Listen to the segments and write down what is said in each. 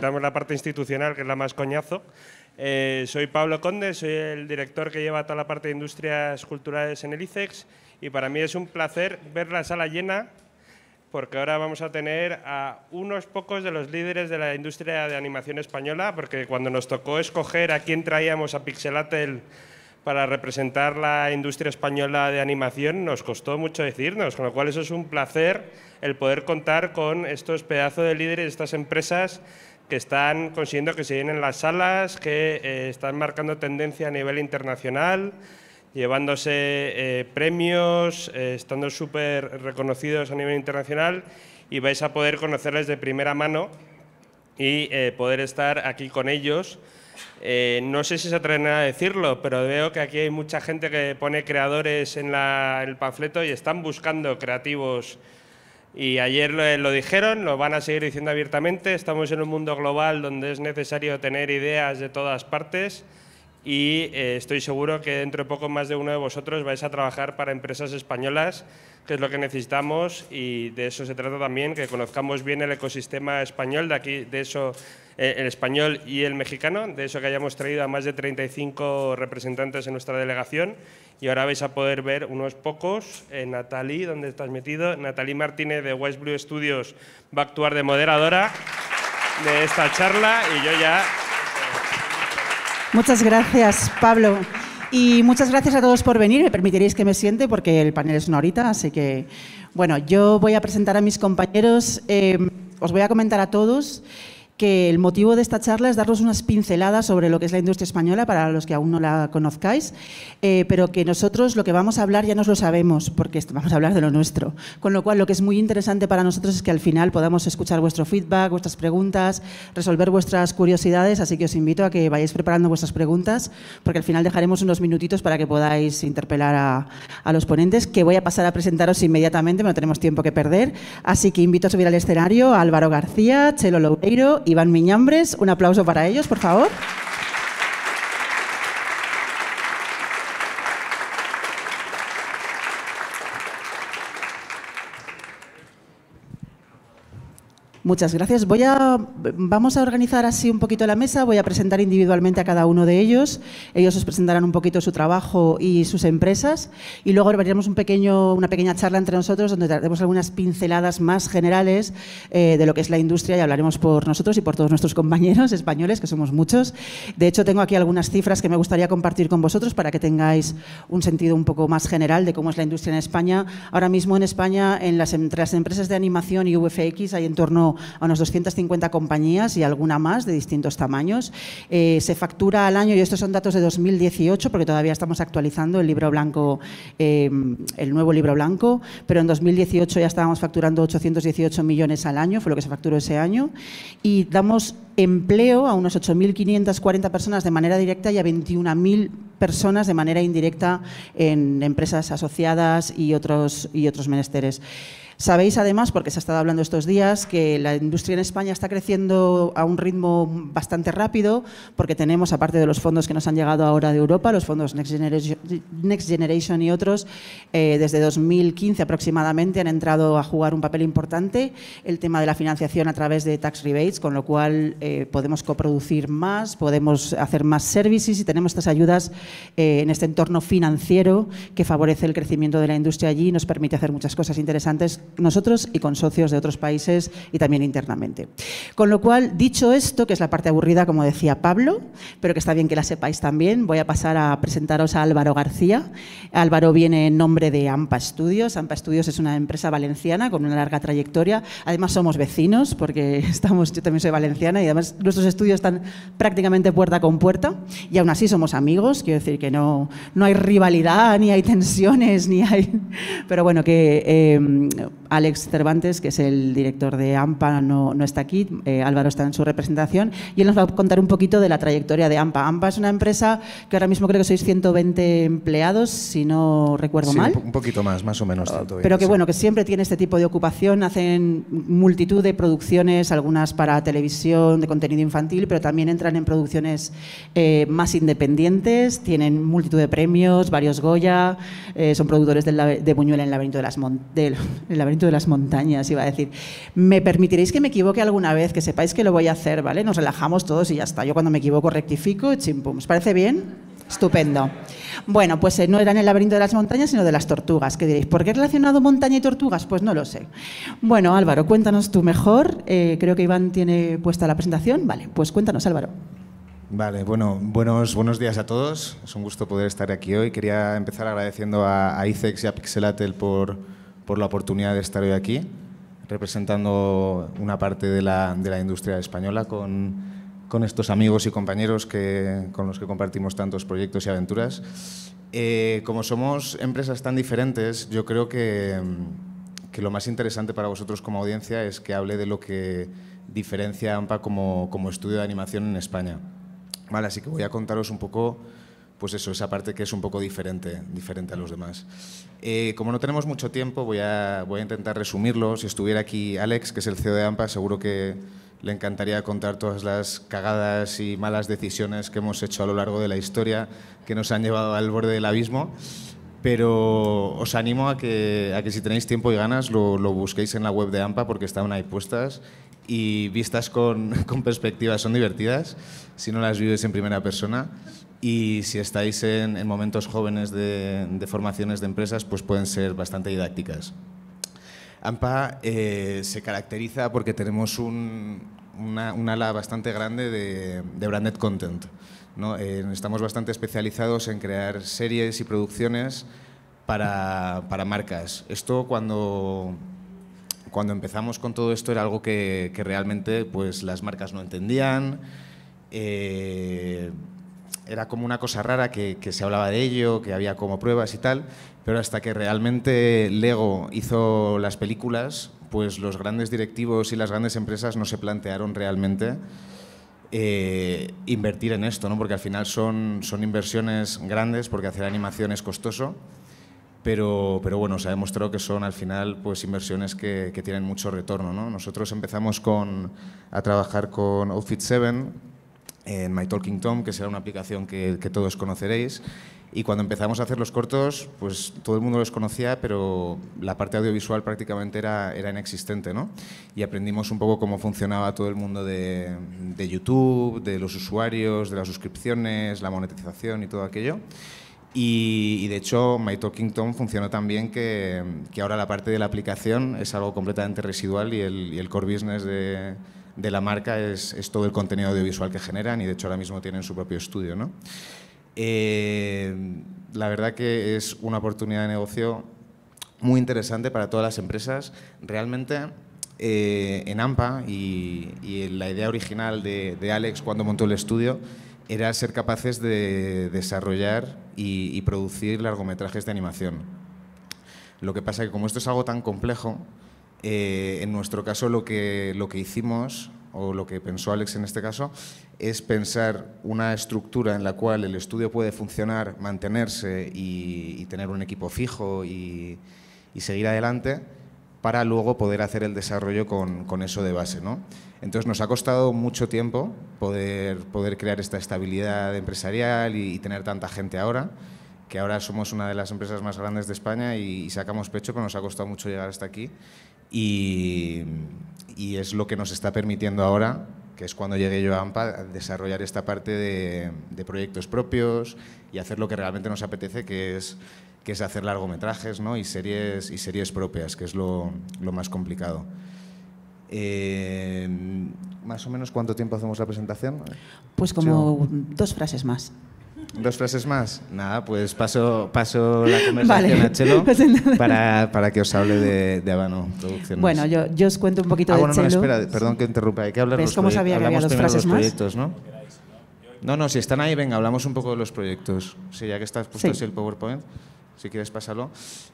la parte institucional, que es la más coñazo. Eh, soy Pablo Conde, soy el director que lleva toda la parte de industrias culturales en el ICEX y para mí es un placer ver la sala llena porque ahora vamos a tener a unos pocos de los líderes de la industria de animación española, porque cuando nos tocó escoger a quién traíamos a Pixelatel para representar la industria española de animación, nos costó mucho decirnos, con lo cual eso es un placer el poder contar con estos pedazos de líderes de estas empresas que están consiguiendo que se llenen las salas, que eh, están marcando tendencia a nivel internacional, llevándose eh, premios, eh, estando súper reconocidos a nivel internacional y vais a poder conocerles de primera mano y poder estar aquí con ellos. no sé si se atreven a decirlo, pero veo que aquí hay mucha gente que pone creadores en el panfleto y están buscando creativos y ayer eh, lo, dijeron, lo van a seguir diciendo abiertamente. Estamos en un mundo global donde es necesario tener ideas de todas partes y eh, estoy seguro que dentro de poco más de uno de vosotros vais a trabajar para empresas españolas, que es lo que necesitamos y de eso se trata también, que conozcamos bien el ecosistema español, de aquí de eso eh, el español y el mexicano. De eso que hayamos traído a más de 35 representantes en nuestra delegación. Y ahora vais a poder ver unos pocos. en eh, Natalie, ¿dónde estás metido? Natalie Martínez de West Blue Studios va a actuar de moderadora de esta charla y yo ya. Muchas gracias, Pablo. Y muchas gracias a todos por venir. Me permitiréis que me siente porque el panel es una horita, así que, bueno, yo voy a presentar a mis compañeros. Eh, os voy a comentar a todos que el motivo de esta charla es daros unas pinceladas sobre lo que es la industria española, para los que aún no la conozcáis, eh, pero que nosotros lo que vamos a hablar ya nos lo sabemos, porque vamos a hablar de lo nuestro. Con lo cual, lo que es muy interesante para nosotros es que al final podamos escuchar vuestro feedback, vuestras preguntas, resolver vuestras curiosidades, así que os invito a que vayáis preparando vuestras preguntas, porque al final dejaremos unos minutitos para que podáis interpelar a, a los ponentes, que voy a pasar a presentaros inmediatamente, no tenemos tiempo que perder, así que invito a subir al escenario a Álvaro García, Chelo Loureiro Iván Miñambres. Un aplauso para ellos, por favor. Muchas gracias. Voy a, vamos a organizar así un poquito la mesa. Voy a presentar individualmente a cada uno de ellos. Ellos os presentarán un poquito su trabajo y sus empresas. Y luego haremos un pequeño, una pequeña charla entre nosotros donde daremos algunas pinceladas más generales eh, de lo que es la industria y hablaremos por nosotros y por todos nuestros compañeros españoles, que somos muchos. De hecho, tengo aquí algunas cifras que me gustaría compartir con vosotros para que tengáis un sentido un poco más general de cómo es la industria en España. Ahora mismo en España, en las, entre las empresas de animación y VFX, hay en torno a unas 250 compañías y alguna más de distintos tamaños. Eh, se factura al año, y estos son datos de 2018, porque todavía estamos actualizando el libro blanco, em, el nuevo libro blanco, pero en 2018 ya estábamos facturando 818 millones al año, fue lo que se facturó ese año, y damos empleo a unas 8.540 personas de manera directa y a 21.000 personas de manera indirecta en empresas asociadas y otros, y otros menesteres. Sabéis además, porque se ha estado hablando estos días, que la industria en España está creciendo a un ritmo bastante rápido, porque tenemos, aparte de los fondos que nos han llegado ahora de Europa, los fondos Next Generation, y otros, eh, desde 2015 aproximadamente han entrado a jugar un papel importante el tema de la financiación a través de tax rebates, con lo cual eh, podemos coproducir más, podemos hacer más services y tenemos estas ayudas eh, en este entorno financiero que favorece el crecimiento de la industria allí y nos permite hacer muchas cosas interesantes nosotros y con socios de otros países y también internamente. Con lo cual, dicho esto, que es la parte aburrida, como decía Pablo, pero que está bien que la sepáis también, voy a pasar a presentaros a Álvaro García. Álvaro viene en nombre de AMPA Studios. AMPA Studios es una empresa valenciana con una larga trayectoria. Además, somos vecinos porque estamos, yo también soy valenciana y además nuestros estudios están prácticamente puerta con puerta y aún así somos amigos. Quiero decir que no, no hay rivalidad, ni hay tensiones, ni hay. Pero bueno, que. Eh, Alex Cervantes, que es el director de AMPA, no, no está aquí, eh, Álvaro está en su representación, y él nos va a contar un poquito de la trayectoria de AMPA. AMPA es una empresa que ahora mismo creo que sois 120 empleados, si no recuerdo sí, mal. Un poquito más, más o menos. Ah, pero que bueno, que siempre tiene este tipo de ocupación, hacen multitud de producciones, algunas para televisión, de contenido infantil, pero también entran en producciones eh, más independientes, tienen multitud de premios, varios Goya, eh, son productores de Buñuel en el laberinto de las... Mon de las montañas, iba a decir. Me permitiréis que me equivoque alguna vez, que sepáis que lo voy a hacer, ¿vale? Nos relajamos todos y ya está. Yo cuando me equivoco rectifico, chimpum. ¿Os parece bien? Estupendo. Bueno, pues eh, no era en el laberinto de las montañas, sino de las tortugas. ¿Qué diréis? ¿Por qué he relacionado montaña y tortugas? Pues no lo sé. Bueno, Álvaro, cuéntanos tú mejor. Eh, creo que Iván tiene puesta la presentación. Vale, pues cuéntanos, Álvaro. Vale, bueno, buenos, buenos días a todos. Es un gusto poder estar aquí hoy. Quería empezar agradeciendo a, a ICEX y a Pixelatel por, por la oportunidad de estar hoy aquí representando una parte de la, de la industria española con, con, estos amigos y compañeros que, con los que compartimos tantos proyectos y aventuras. Eh, como somos empresas tan diferentes, yo creo que, que, lo más interesante para vosotros como audiencia es que hable de lo que diferencia AMPA como, como estudio de animación en España. Vale, así que voy a contaros un poco pues eso, esa parte que es un poco diferente, diferente a los demás. Eh, como no tenemos mucho tiempo, voy a, voy a intentar resumirlo. Si estuviera aquí Alex, que es el CEO de AMPA, seguro que le encantaría contar todas las cagadas y malas decisiones que hemos hecho a lo largo de la historia que nos han llevado al borde del abismo. Pero os animo a que, a que si tenéis tiempo y ganas lo, busquéis en la web de AMPA porque están ahí puestas y vistas con, con perspectiva son divertidas si no las vives en primera persona y si estáis en, momentos jóvenes de, formaciones de empresas, pues pueden ser bastante didácticas. AMPA eh, se caracteriza porque tenemos un, una, ala bastante grande de, branded content. ¿no? estamos bastante especializados en crear series y producciones para, para marcas. Esto cuando, cuando empezamos con todo esto era algo que, realmente pues, las marcas no entendían. Eh, era como una cosa rara que, se hablaba de ello, que había como pruebas y tal, pero hasta que realmente Lego hizo las películas, pues los grandes directivos y las grandes empresas no se plantearon realmente eh, invertir en esto, ¿no? porque al final son, son inversiones grandes, porque hacer animación es costoso, pero, pero, bueno, se ha demostrado que son al final pues, inversiones que, tienen mucho retorno. ¿no? Nosotros empezamos con, a trabajar con Outfit 7 en My Talking Tom, que será una aplicación que, todos conoceréis. Y cuando empezamos a hacer los cortos, pues todo el mundo los conocía, pero la parte audiovisual prácticamente era, era inexistente, ¿no? Y aprendimos un poco cómo funcionaba todo el mundo de, de YouTube, de los usuarios, de las suscripciones, la monetización y todo aquello. Y, de hecho, My Talking Tom funcionó tan bien que, que, ahora la parte de la aplicación es algo completamente residual y el, y el core business de, de la marca es, todo el contenido audiovisual que generan y de hecho ahora mismo tienen su propio estudio. Eh, la verdad que es una oportunidad de negocio muy interesante para todas las empresas. Realmente eh, en AMPA y, la idea original de, Alex cuando montó el estudio era ser capaces de desarrollar y, y producir largometrajes de animación. Lo que pasa es que como esto es algo tan complejo, eh, en nuestro caso lo que, lo que hicimos, o lo que pensó Alex en este caso, es pensar una estructura en la cual el estudio puede funcionar, mantenerse y, tener un equipo fijo y, seguir adelante para luego poder hacer el desarrollo con, con eso de base. ¿no? Entonces nos ha costado mucho tiempo poder, poder crear esta estabilidad empresarial y, y tener tanta gente ahora que ahora somos una de las empresas más grandes de España y, sacamos pecho, pero nos ha costado mucho llegar hasta aquí. Y, es lo que nos está permitiendo ahora que es cuando llegué yo a AMPA, desarrollar esta parte de, proyectos propios y hacer lo que realmente nos apetece, que es, que es hacer largometrajes ¿no? y, series, y series propias, que es lo, más complicado. Eh, ¿Más o menos cuánto tiempo hacemos la presentación? Pues como dos frases más. ¿Dos frases más? Nada, pues paso, paso la conversación a Chelo para, para, que os hable de, de Habano Producciones. Bueno, yo, yo os cuento un poquito ah, de bueno, Chelo. No, espera, perdón que interrumpa. Hay que hablar de los cómo sabía que había dos frases los proyectos, más? ¿no? No, si están ahí, venga, hablamos un poco de los proyectos. Sí, ya que estás puesto así el PowerPoint si quieres pásalo.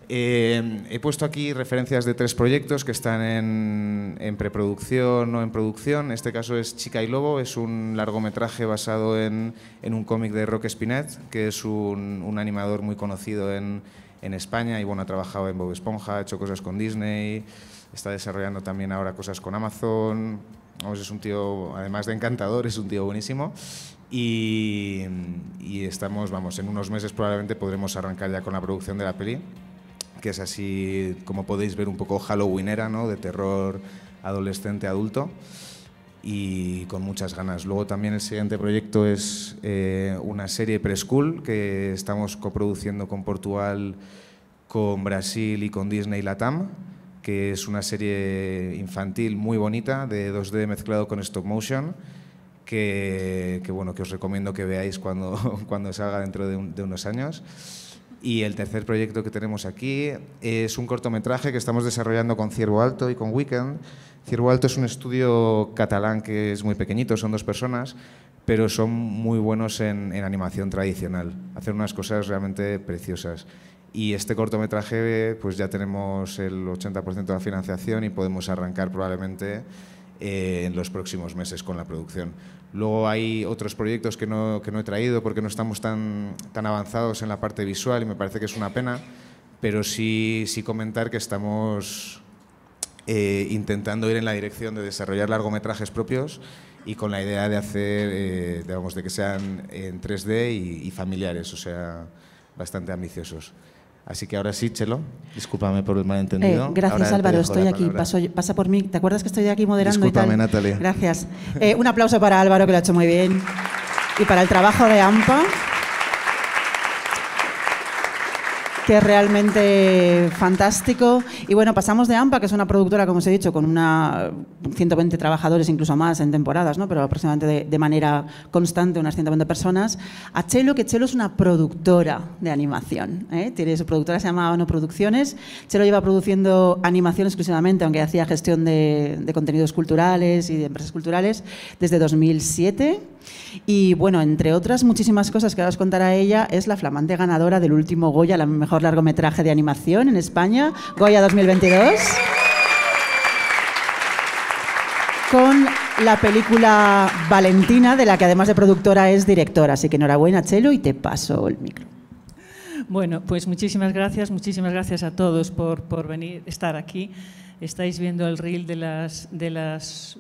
Eh, he puesto aquí referencias de tres proyectos que están en, preproducción o en producción. En este caso es Chica y Lobo, es un largometraje basado en, un cómic de Roque Spinet, que es un, animador muy conocido en, España y bueno, ha trabajado en Bob Esponja, ha hecho cosas con Disney, está desarrollando también ahora cosas con Amazon. Vamos, es un tío, además de encantador, es un tío buenísimo. Y, estamos, vamos, en unos meses probablemente podremos arrancar ya con la producción de la peli, que es así, como podéis ver, un poco halloweenera, ¿no? De terror adolescente, adulto, y con muchas ganas. Luego también el siguiente proyecto es eh, una serie preschool que estamos coproduciendo con Portugal, con Brasil y con Disney Latam que es una serie infantil muy bonita de 2D mezclado con stop motion que, bueno, que os recomiendo que veáis cuando, cuando salga dentro de, unos años. Y el tercer proyecto que tenemos aquí es un cortometraje que estamos desarrollando con Ciervo Alto y con Weekend. Ciervo Alto es un estudio catalán que es muy pequeñito, son dos personas, pero son muy buenos en, en animación tradicional, hacer unas cosas realmente preciosas. Y este cortometraje, pues ya tenemos el 80% de la financiación y podemos arrancar probablemente eh, en los próximos meses con la producción. Luego hay otros proyectos que no, que no he traído porque no estamos tan, tan avanzados en la parte visual y me parece que es una pena, pero sí, sí comentar que estamos eh, intentando ir en la dirección de desarrollar largometrajes propios y con la idea de hacer, eh, digamos, de que sean en 3D y familiares, o sea, bastante ambiciosos. Así que ahora sí, Chelo, discúlpame por el malentendido. Eh, gracias, Álvaro, estoy aquí. pasa por mí. ¿Te acuerdas que estoy aquí moderando discúlpame, Natalia. Gracias. Eh, un aplauso para Álvaro, que lo ha hecho muy bien, y para el trabajo de AMPA. que es realmente fantástico. Y bueno, pasamos de AMPA, que es una productora, como os he dicho, con una 120 trabajadores, incluso más en temporadas, ¿no? pero aproximadamente de, manera constante unas 120 personas, a Chelo, que Chelo es una productora de animación. ¿eh? Tiene su productora, se llama Ono Producciones. Chelo lleva produciendo animación exclusivamente, aunque hacía gestión de, de contenidos culturales y de empresas culturales, desde 2007. Y bueno, entre otras muchísimas cosas que ahora os a ella, es la flamante ganadora del último Goya, la mejor largometraje de animación en España, Goya 2022. Con la película Valentina, de la que además de productora es directora. Así que enhorabuena, Chelo, y te paso el micro. Bueno, pues muchísimas gracias, muchísimas gracias a todos por, por venir, estar aquí estáis viendo el reel de las, de las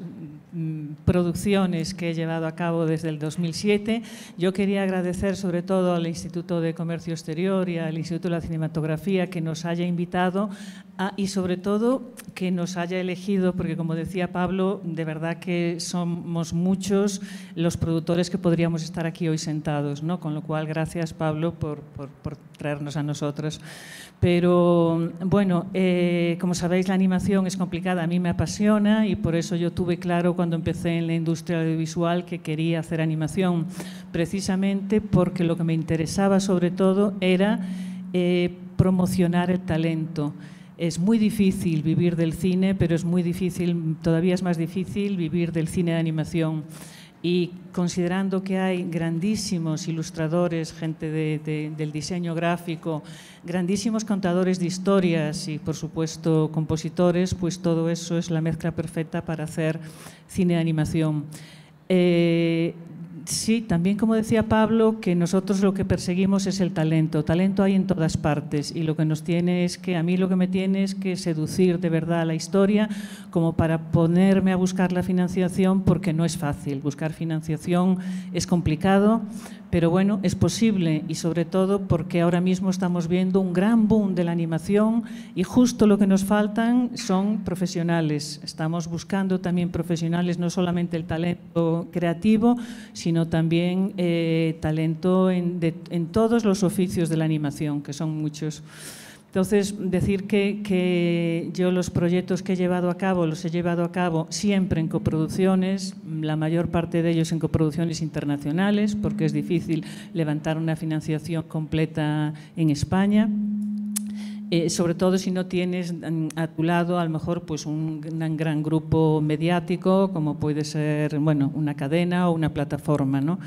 mm, producciones que he llevado a cabo desde el 2007. Yo quería agradecer sobre todo al Instituto de Comercio Exterior y al Instituto de la Cinematografía que nos haya invitado y sobre todo que nos haya elegido, porque como decía Pablo, de verdad que somos muchos los productores que podríamos estar aquí hoy sentados, ¿no? Con lo cual, gracias Pablo por, por, traernos a nosotros. Pero bueno, eh, como sabéis, la animación es complicada, a mí me apasiona y por eso yo tuve claro cuando empecé en la industria audiovisual que quería hacer animación, precisamente porque lo que me interesaba sobre todo era eh, promocionar el talento. Es muy difícil vivir del cine, pero es muy difícil, todavía es más difícil vivir del cine de animación. Y considerando que hay grandísimos ilustradores, gente del diseño gráfico, grandísimos contadores de historias y, por supuesto, compositores, pues todo eso es la mezcla perfecta para hacer cine animación. Eh, Sí, también como decía Pablo, que nosotros lo que perseguimos es el talento. Talento hay en todas partes y lo que nos tiene es que, a mí lo que me tiene es que seducir de verdad la historia como para ponerme a buscar la financiación porque no es fácil. Buscar financiación es complicado, pero bueno, es posible y sobre todo porque ahora mismo estamos viendo un gran boom de la animación y justo lo que nos faltan son profesionales. Estamos buscando también profesionales, no solamente el talento creativo, sino también eh, talento en, en todos los oficios de la animación, que son muchos. Entonces, decir que, yo los proyectos que he llevado a cabo los he llevado a cabo siempre en coproducciones, la mayor parte de ellos en coproducciones internacionales, porque es difícil levantar una financiación completa en España. Eh, sobre todo si no tienes mm, a tu lado a lo mejor pues un, gran grupo mediático como puede ser bueno una cadena o una plataforma ¿no?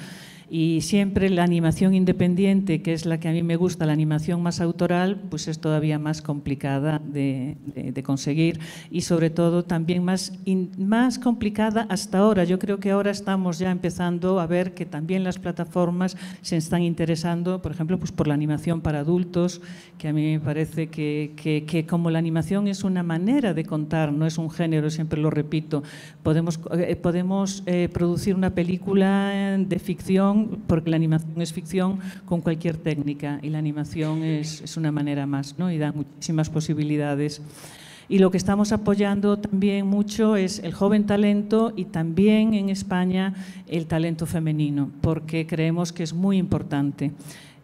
Y siempre la animación independiente, que es la que a mí me gusta, la animación más autoral, pues es todavía más complicada de, conseguir y sobre todo también más, más complicada hasta ahora. Yo creo que ahora estamos ya empezando a ver que también las plataformas se están interesando, por ejemplo, pues por la animación para adultos, que a mí me parece que, que, que como la animación es una manera de contar, no es un género, siempre lo repito, podemos, eh, podemos eh, producir una película de ficción porque la animación es ficción, con cualquier técnica. Y la animación es, es una manera más, ¿no? Y da muchísimas posibilidades. Y lo que estamos apoyando también mucho es el joven talento y también en España el talento femenino, porque creemos que es muy importante.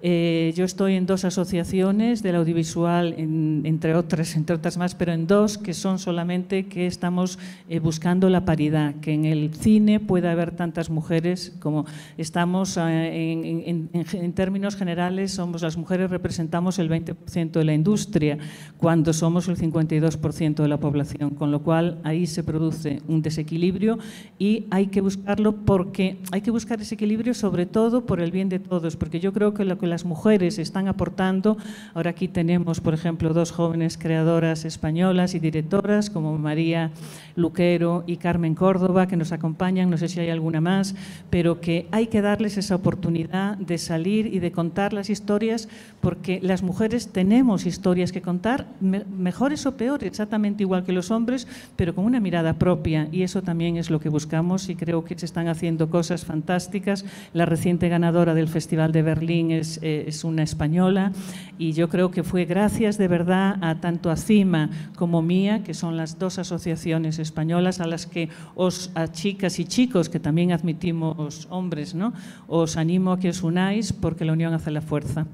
Eh, yo estoy en dos asociaciones del audiovisual, entre, otras, entre otras más, pero en dos que son solamente que estamos eh, buscando la paridad, que en el cine pueda haber tantas mujeres como estamos eh, en, términos generales, somos las mujeres representamos el 20% de la industria, cuando somos el 52% de la población, con lo cual ahí se produce un desequilibrio y hay que buscarlo porque hay que buscar ese equilibrio sobre todo por el bien de todos, porque yo creo que la las mujeres están aportando. Ahora aquí tenemos, por ejemplo, dos jóvenes creadoras españolas y directoras como María Luquero y Carmen Córdoba que nos acompañan, no sé si hay alguna más, pero que hay que darles esa oportunidad de salir y de contar las historias porque las mujeres tenemos historias que contar, mejores o peores, exactamente igual que los hombres, pero con una mirada propia y eso también es lo que buscamos y creo que se están haciendo cosas fantásticas. La reciente ganadora del Festival de Berlín es eh, es, una española y yo creo que fue gracias de verdad a tanto ACIMA como Mía que son las dos asociaciones españolas a las que os, a chicas y chicos, que también admitimos hombres, ¿no? os animo a que os unáis porque la unión hace la fuerza.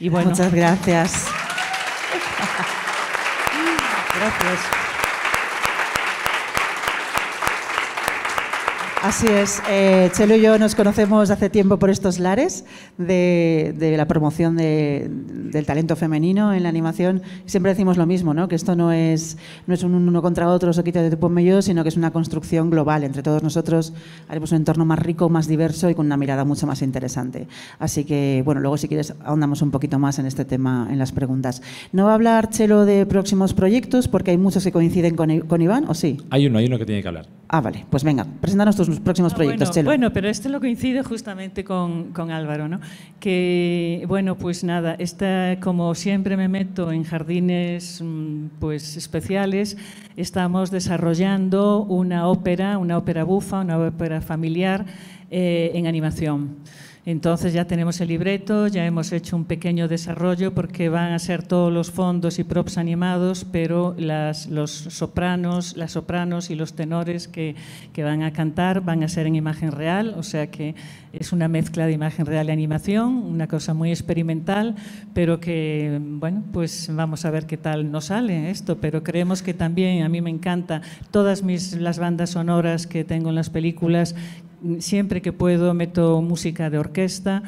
Y bueno, Muchas gracias. Así es. Eh, Chelo y yo nos conocemos hace tiempo por estos lares de, la promoción del talento femenino en la animación. Siempre decimos lo mismo, ¿no? que esto no es, no es un uno contra otro, o sino que es una construcción global. Entre todos nosotros haremos un entorno más rico, más diverso y con una mirada mucho más interesante. Así que, bueno, luego si quieres ahondamos un poquito más en este tema, en las preguntas. No va a hablar Chelo de próximos proyectos, porque hay muchos que coinciden con, Iván, ¿o sí? Hay uno, hay uno que tiene que hablar. Ah, vale. Pues venga, preséntanos tus próximos ah, proyectos, bueno, pero esto lo coincide justamente con, con, Álvaro, ¿no? Que, bueno, pues nada, esta, como siempre me meto en jardines mm, pues especiales, estamos desarrollando una ópera, una ópera bufa, una ópera familiar eh, en animación. Entonces ya tenemos el libreto, ya hemos hecho un pequeño desarrollo porque van a ser todos los fondos y props animados, pero las, los sopranos, las sopranos y los tenores que, van a cantar van a ser en imagen real, o sea que es una mezcla de imagen real y animación, una cosa muy experimental, pero que, bueno, pues vamos a ver qué tal nos sale esto, pero creemos que también, a mí me encanta, todas las bandas sonoras que tengo en las películas siempre que puedo meto música de orquesta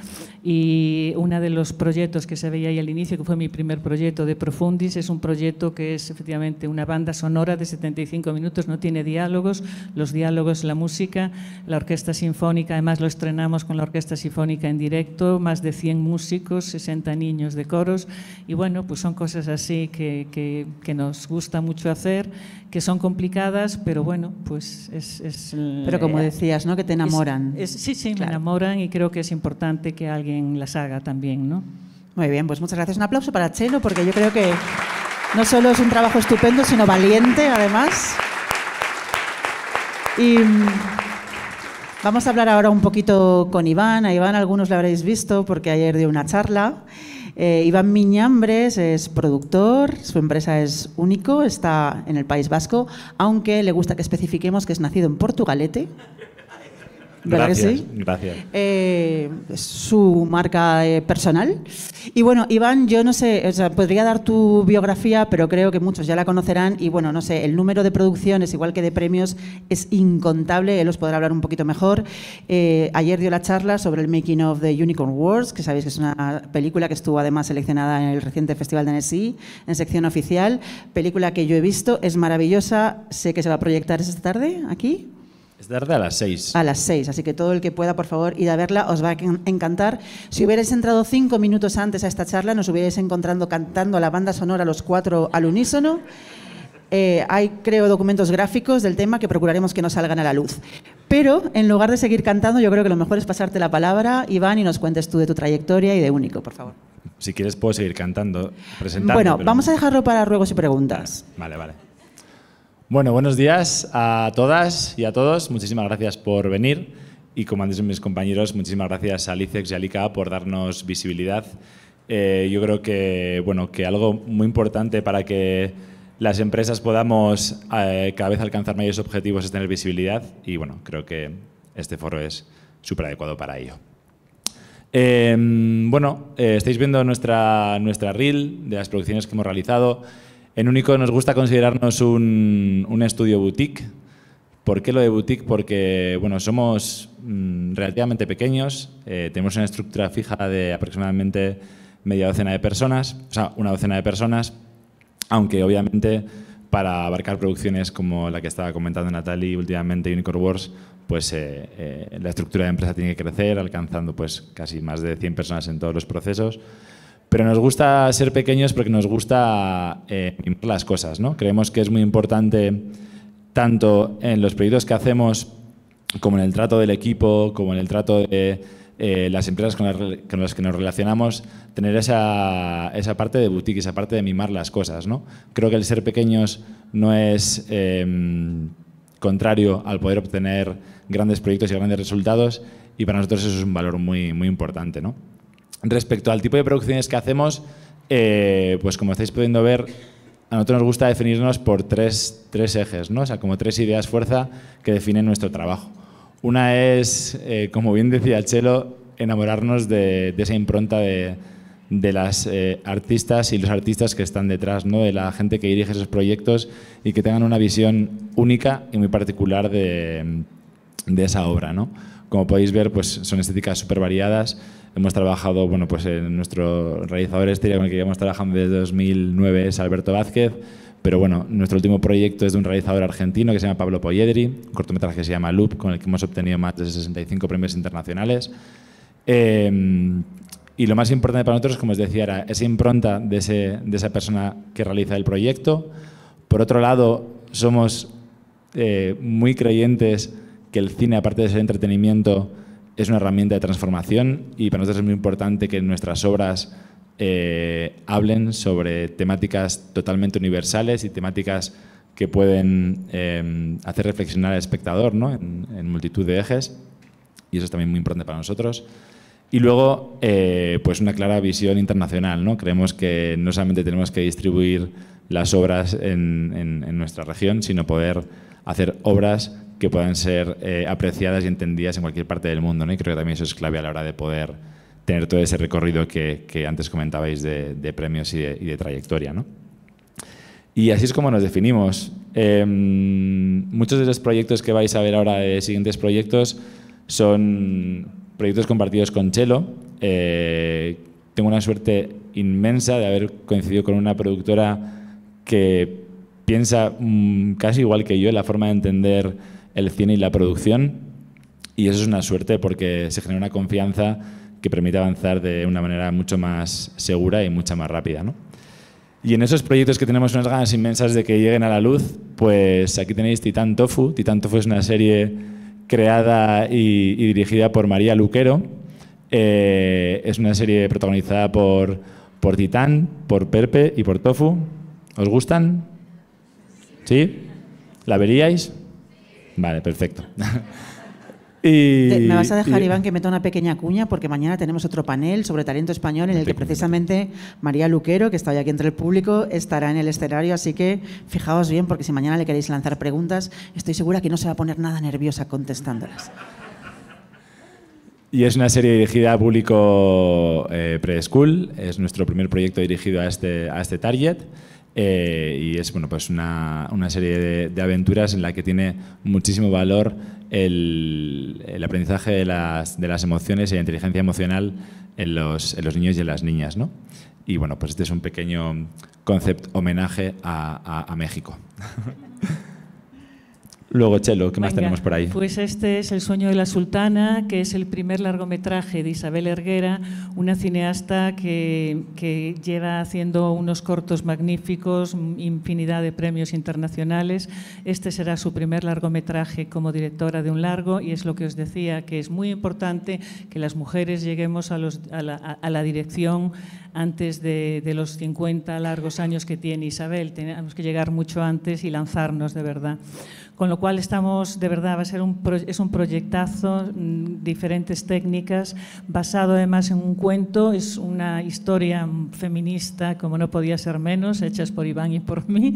y uno de los proyectos que se veía ahí al inicio, que fue mi primer proyecto de Profundis, es un proyecto que es efectivamente una banda sonora de 75 minutos, no tiene diálogos, los diálogos, la música, la orquesta sinfónica, además lo estrenamos con la orquesta sinfónica en directo, más de 100 músicos, 60 niños de coros, y bueno, pues son cosas así que, que, nos gusta mucho hacer, que son complicadas, pero bueno, pues es... es pero como eh, decías, ¿no? Que te enamoran. Es, sí, sí, me enamoran y creo que es importante que alguien en la saga también, ¿no? Muy bien, pues muchas gracias. Un aplauso para Chelo, porque yo creo que no solo es un trabajo estupendo, sino valiente, además. Y mm, vamos a hablar ahora un poquito con Iván. A Iván algunos lo habréis visto porque ayer dio una charla. Eh, Iván Miñambres es productor, su empresa es único, está en el País Vasco, aunque le gusta que especifiquemos que es nacido en Portugalete sí? Eh, su marca eh, personal. Y bueno, Iván, yo no sé, o sea, podría dar tu biografía, pero creo que muchos ya la conocerán. Y bueno, no sé, el número de producciones, igual que de premios, es incontable. Él os podrá hablar un poquito mejor. Eh, ayer dio la charla sobre el making of the Unicorn Wars, que sabéis que es una película que estuvo además seleccionada en el reciente Festival de NSI, en sección oficial. Película que yo he visto, es maravillosa. Sé que se va a proyectar esta tarde aquí a las seis. A las 6, así que todo el que pueda, por favor, ir a verla, os va a encantar. Si hubierais entrado cinco minutos antes a esta charla, nos hubierais encontrado cantando la banda sonora los cuatro al unísono. Eh, hay, creo, documentos gráficos del tema que procuraremos que no salgan a la luz. Pero, en lugar de seguir cantando, yo creo que lo mejor es pasarte la palabra, Iván, y nos cuentes tú de tu trayectoria y de Único, por favor. Si quieres, puedo seguir cantando, presentando. Bueno, vamos a dejarlo para ruegos y preguntas. Vale, vale. Bueno, buenos días a todas y a todos. Muchísimas gracias por venir y, como han dicho mis compañeros, muchísimas gracias a Licex y a Lica por darnos visibilidad. Eh, yo creo que, bueno, que algo muy importante para que las empresas podamos eh, cada vez alcanzar mayores objetivos es tener visibilidad y, bueno, creo que este foro es súper adecuado para ello. Em, bueno, eh, estáis viendo nuestra, nuestra reel de las producciones que hemos realizado. En Único nos gusta considerarnos un, estudio boutique. ¿Por qué lo de boutique? Porque bueno, somos mm, relativamente pequeños, eh, tenemos una estructura fija de aproximadamente media docena de personas, o sea, una docena de personas, aunque obviamente para abarcar producciones como la que estaba comentando Natalie últimamente, Unicorn Wars, pues eh, eh, la estructura de empresa tiene que crecer, alcanzando pues casi más de 100 personas en todos los procesos. Pero nos gusta ser pequeños porque nos gusta eh, mimar las cosas, ¿no? Creemos que es muy importante tanto en los proyectos que hacemos como en el trato del equipo, como en el trato de eh, las empresas con las, que nos relacionamos, tener esa, parte de boutique, esa parte de mimar las cosas, ¿no? Creo que el ser pequeños no es em, contrario al poder obtener grandes proyectos y grandes resultados y para nosotros eso es un valor muy, muy importante, ¿no? respecto al tipo de producciones que hacemos, eh, pues como estáis pudiendo ver, a nosotros nos gusta definirnos por tres, tres, ejes, ¿no? o sea, como tres ideas fuerza que definen nuestro trabajo. Una es, eh, como bien decía Chelo, enamorarnos de, esa impronta de, de las eh, artistas y los artistas que están detrás, ¿no? de la gente que dirige esos proyectos y que tengan una visión única y muy particular de, de esa obra. ¿no? Como podéis ver, pues son estéticas súper variadas Hemos trabajado, bueno, pues en nuestro realizador estrella con el que llevamos trabajando desde 2009 es Alberto Vázquez, pero bueno, nuestro último proyecto es de un realizador argentino que se llama Pablo Poyedri, un cortometraje que se llama Loop, con el que hemos obtenido más de 65 premios internacionales. Eh, y lo más importante para nosotros, como os decía, era esa impronta de, ese, de esa persona que realiza el proyecto. Por otro lado, somos eh, muy creyentes que el cine, aparte de ser entretenimiento, es una herramienta de transformación y para nosotros es muy importante que nuestras obras eh, hablen sobre temáticas totalmente universales y temáticas que pueden eh, hacer reflexionar al espectador en, multitud de ejes y eso es también muy importante para nosotros. Y luego, eh, pues una clara visión internacional. ¿no? Creemos que no solamente tenemos que distribuir las obras en nuestra región, sino poder hacer obras que puedan ser eh, apreciadas y entendidas en cualquier parte del mundo. ¿no? Y creo que también eso es clave a la hora de poder tener todo ese recorrido que, antes comentabais de, premios y de, trayectoria. ¿no? Y así es como nos definimos. Em, muchos de los proyectos que vais a ver ahora de siguientes proyectos son proyectos compartidos con Chelo. Eh, tengo una suerte inmensa de haber coincidido con una productora que piensa mm, casi igual que yo en la forma de entender el cine y la producción. Y eso es una suerte porque se genera una confianza que permite avanzar de una manera mucho más segura y mucho más rápida. ¿no? Y en esos proyectos que tenemos unas ganas inmensas de que lleguen a la luz, pues aquí tenéis Titán Tofu. Titán Tofu es una serie creada y, dirigida por María Luquero. Eh, es una serie protagonizada por, por Titán, por Perpe y por Tofu. ¿Os gustan? ¿Sí? ¿La veríais? Vale, perfecto. Y, me vas a dejar, Iván, que meta una pequeña cuña porque mañana tenemos otro panel sobre talento español en el que precisamente María Luquero, que está hoy aquí entre el público, estará en el escenario. Así que fijaos bien porque si mañana le queréis lanzar preguntas, estoy segura que no se va a poner nada nerviosa contestándolas. Y es una serie dirigida a público eh, preschool. Es nuestro primer proyecto dirigido a este, a este target. Eh, y es bueno, pues una, serie de, aventuras en la que tiene muchísimo valor el, aprendizaje de las, emociones y la inteligencia emocional en los, en los, niños y en las niñas. ¿no? Y bueno, pues este es un pequeño concepto homenaje a México. Luego, Chelo, ¿qué más tenemos por ahí? Pues este es El sueño de la sultana, que es el primer largometraje de Isabel Erguera, una cineasta que, lleva haciendo unos cortos magníficos, infinidad de premios internacionales. Este será su primer largometraje como directora de un largo y es lo que os decía, que es muy importante que las mujeres lleguemos a, la, dirección antes de, de, los 50 largos años que tiene Isabel. Tenemos que llegar mucho antes y lanzarnos de verdad con lo cual estamos, de verdad, va a ser un, es un proyectazo, mm, diferentes técnicas, basado además en un cuento, es una historia feminista, como no podía ser menos, hechas por Iván y por mí,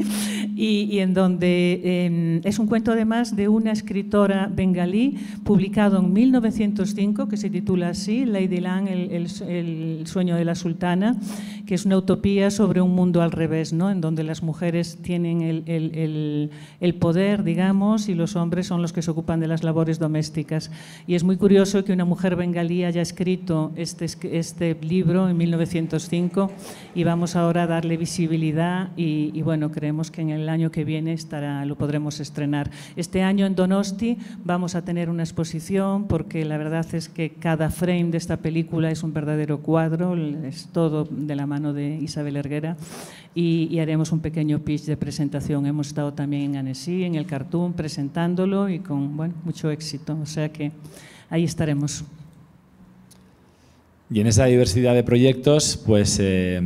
y, en donde em, es un cuento además de una escritora bengalí, publicado en 1905, que se titula así, Lady Lang, el, sueño de la sultana, que es una utopía sobre un mundo al revés, ¿no? en donde las mujeres tienen el poder, digamos, y los hombres son los que se ocupan de las labores domésticas. Y es muy curioso que una mujer bengalí haya escrito este, este libro en 1905 y vamos ahora a darle visibilidad y, bueno, creemos que en el año que viene estará, lo podremos estrenar. Este año en Donosti vamos a tener una exposición porque la verdad es que cada frame de esta película es un verdadero cuadro, es todo de la mano de Isabel Erguera y, haremos un pequeño pitch de presentación. Hemos estado también en Annecy, en el Cartoon, presentándolo y con bueno, mucho éxito. O sea que ahí estaremos. Y en esa diversidad de proyectos, pues eh,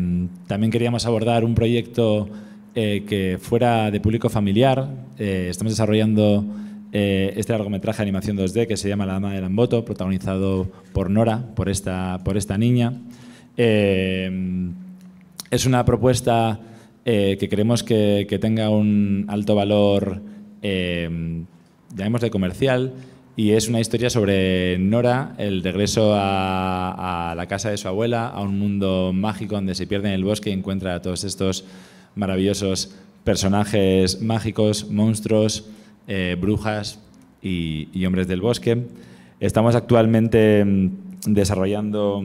también queríamos abordar un proyecto eh, que fuera de público familiar. Eh, estamos desarrollando este largometraje de animación 2D que se llama La Dama del Amboto, protagonizado por Nora, por esta, por esta niña es una propuesta eh, que queremos que, tenga un alto valor, eh, de comercial, y es una historia sobre Nora, el regreso a, la casa de su abuela, a un mundo mágico donde se pierde en el bosque y encuentra a todos estos maravillosos personajes mágicos, monstruos, eh, brujas y, hombres del bosque. Estamos actualmente mm, desarrollando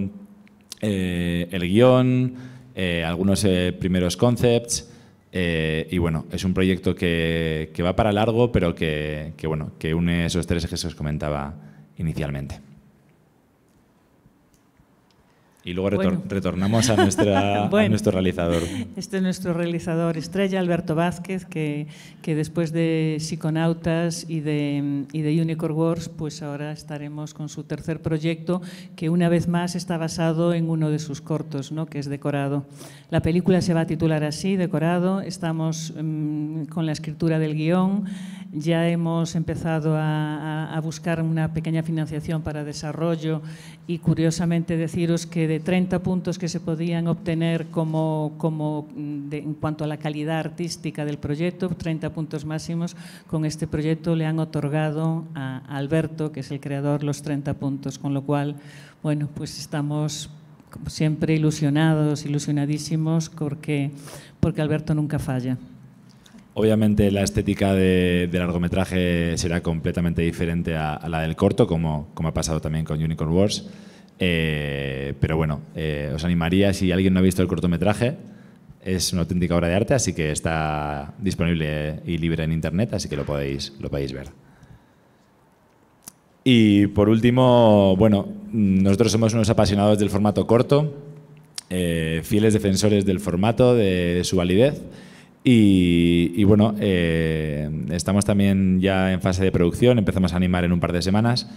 eh, el guión, eh, algunos eh, primeros concepts. Eh, y bueno, es un proyecto que, va para largo, pero que, que, bueno, que une esos tres ejes que os comentaba inicialmente. Y luego retornamos a, nuestra, nuestro realizador. Este es nuestro realizador estrella, Alberto Vázquez, que, que después de Psiconautas y de, y de, Unicorn Wars, pues ahora estaremos con su tercer proyecto, que una vez más está basado en uno de sus cortos, ¿no? que es Decorado. La película se va a titular así, Decorado. Estamos mm, con la escritura del guión. Ya hemos empezado a, a buscar una pequeña financiación para desarrollo y curiosamente deciros que de 30 puntos que se podían obtener como, como mm, en cuanto a la calidad artística del proyecto, 30 puntos máximos, con este proyecto le han otorgado a, Alberto, que es el creador, los 30 puntos, con lo cual, bueno, pues estamos siempre ilusionados, ilusionadísimos, porque, porque Alberto nunca falla. Obviamente la estética del largometraje será completamente diferente a, a, la del corto, como, como ha pasado también con Unicorn Wars. Eh, pero bueno, eh, os animaría si alguien no ha visto el cortometraje. Es una auténtica obra de arte, así que está disponible y libre en internet, así que lo podéis, lo podéis ver. Y por último, bueno, nosotros somos unos apasionados del formato corto, eh, fieles defensores del formato, de su validez. y bueno, estamos también ya en fase de producción, empezamos a animar en un par de semanas.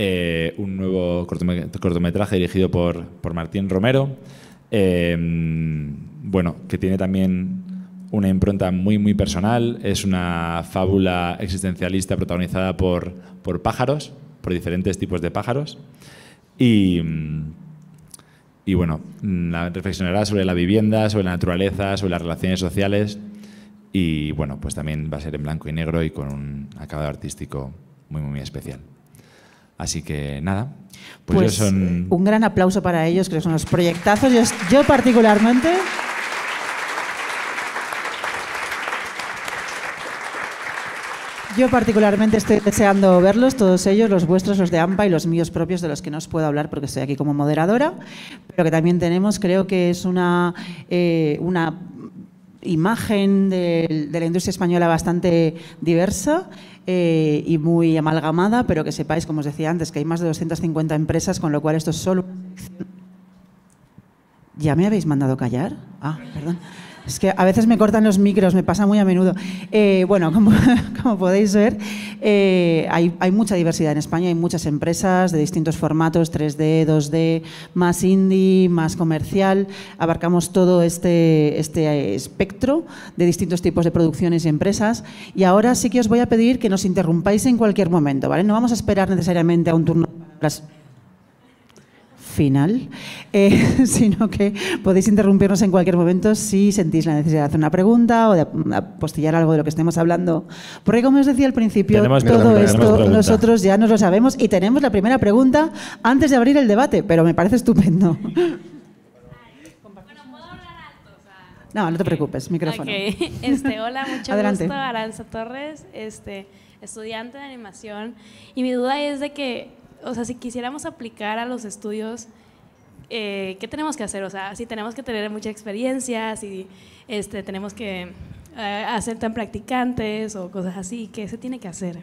Eh, un nuevo cortometraje dirigido por, Martín Romero, em, bueno, que tiene también una impronta muy, muy personal. Es una fábula existencialista protagonizada por, por pájaros, por diferentes tipos de pájaros. Y, y bueno, reflexionará sobre la vivienda, sobre la naturaleza, sobre las relaciones sociales. Y bueno, pues también va a ser en blanco y negro y con un acabado artístico muy, muy especial. Así que nada. Pues, pues son... Eh, un gran aplauso para ellos, que son los proyectazos. Yo, particularmente... Yo particularmente estoy deseando verlos, todos ellos, los vuestros, los de AMPA y los míos propios, de los que no os puedo hablar porque estoy aquí como moderadora, pero que también tenemos, creo que es una, eh, una imagen de la industria española bastante diversa eh, y muy amalgamada, pero que sepáis, como os decía antes, que hay más de 250 empresas, con lo cual esto es solo... ¿Ya me habéis mandado callar? Ah, perdón. Es que a veces me cortan los micros, me pasa muy a menudo. Eh, bueno, como, podéis ver, eh, hay, mucha diversidad en España, hay muchas empresas de distintos formatos, 3D, 2D, más indie, más comercial. Abarcamos todo este, este, espectro de distintos tipos de producciones y empresas. Y ahora sí que os voy a pedir que nos interrumpáis en cualquier momento, ¿vale? No vamos a esperar necesariamente a un turno de palabras final, eh, sino que podéis interrumpirnos en cualquier momento si sentís la necesidad de hacer una pregunta o de mm, apostillar algo de lo que estemos hablando. Porque como os decía al principio, todo esto nosotros ya nos lo sabemos y tenemos la primera pregunta antes de abrir el debate, pero me parece estupendo. No, no te preocupes, micrófono. Este, hola, mucho gusto, Aranza Torres, este, estudiante de animación. Y mi duda es de que o sea, si quisiéramos aplicar a los estudios, eh, ¿qué tenemos que hacer? O sea, si tenemos que tener mucha experiencia, si este, tenemos que eh, hacer tan practicantes o cosas así, ¿qué se tiene que hacer?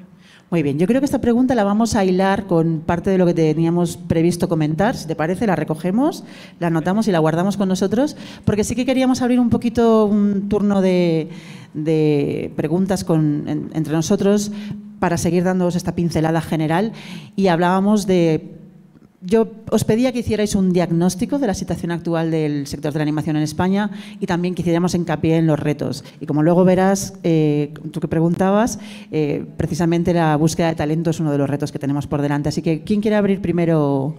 Muy bien, yo creo que esta pregunta la vamos a hilar con parte de lo que teníamos previsto comentar, si te parece, la recogemos, la anotamos y la guardamos con nosotros, porque sí que queríamos abrir un poquito un turno de, preguntas entre nosotros para seguir dándoos esta pincelada general y hablábamos de... Yo os pedía que hicierais un diagnóstico de la situación actual del sector de la animación en España y también que hiciéramos hincapié en los retos. Y como luego verás, eh, tú que preguntabas, eh, precisamente la búsqueda de talento es uno de los retos que tenemos por delante. Así que, ¿quién quiere abrir primero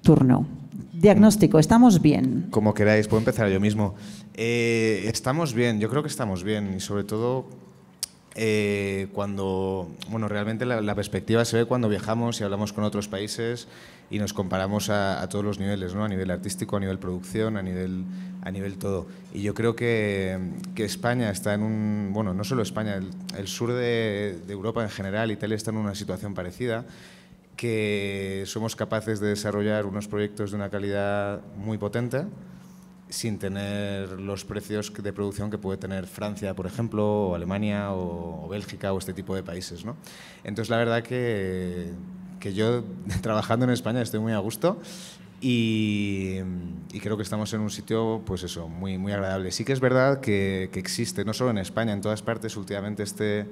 turno? Diagnóstico, ¿estamos bien? Como queráis, puedo empezar yo mismo. Eh, estamos bien, yo creo que estamos bien y sobre todo eh, cuando, bueno, realmente la, perspectiva se ve cuando viajamos y hablamos con otros países y nos comparamos a, todos los niveles, ¿no? A nivel artístico, a nivel producción, a nivel, a nivel todo. Y yo creo que, que España está en un, bueno, no solo España, el, sur de, de Europa en general, Italia está en una situación parecida que somos capaces de desarrollar unos proyectos de una calidad muy potente, sin tener los precios de producción que puede tener Francia, por ejemplo, o Alemania, o, Bélgica, o este tipo de países. ¿no? Entonces, la verdad que, que, yo, trabajando en España, estoy muy a gusto y, creo que estamos en un sitio, pues eso, muy, muy agradable. Sí que es verdad que, que existe, no solo en España, en todas partes últimamente este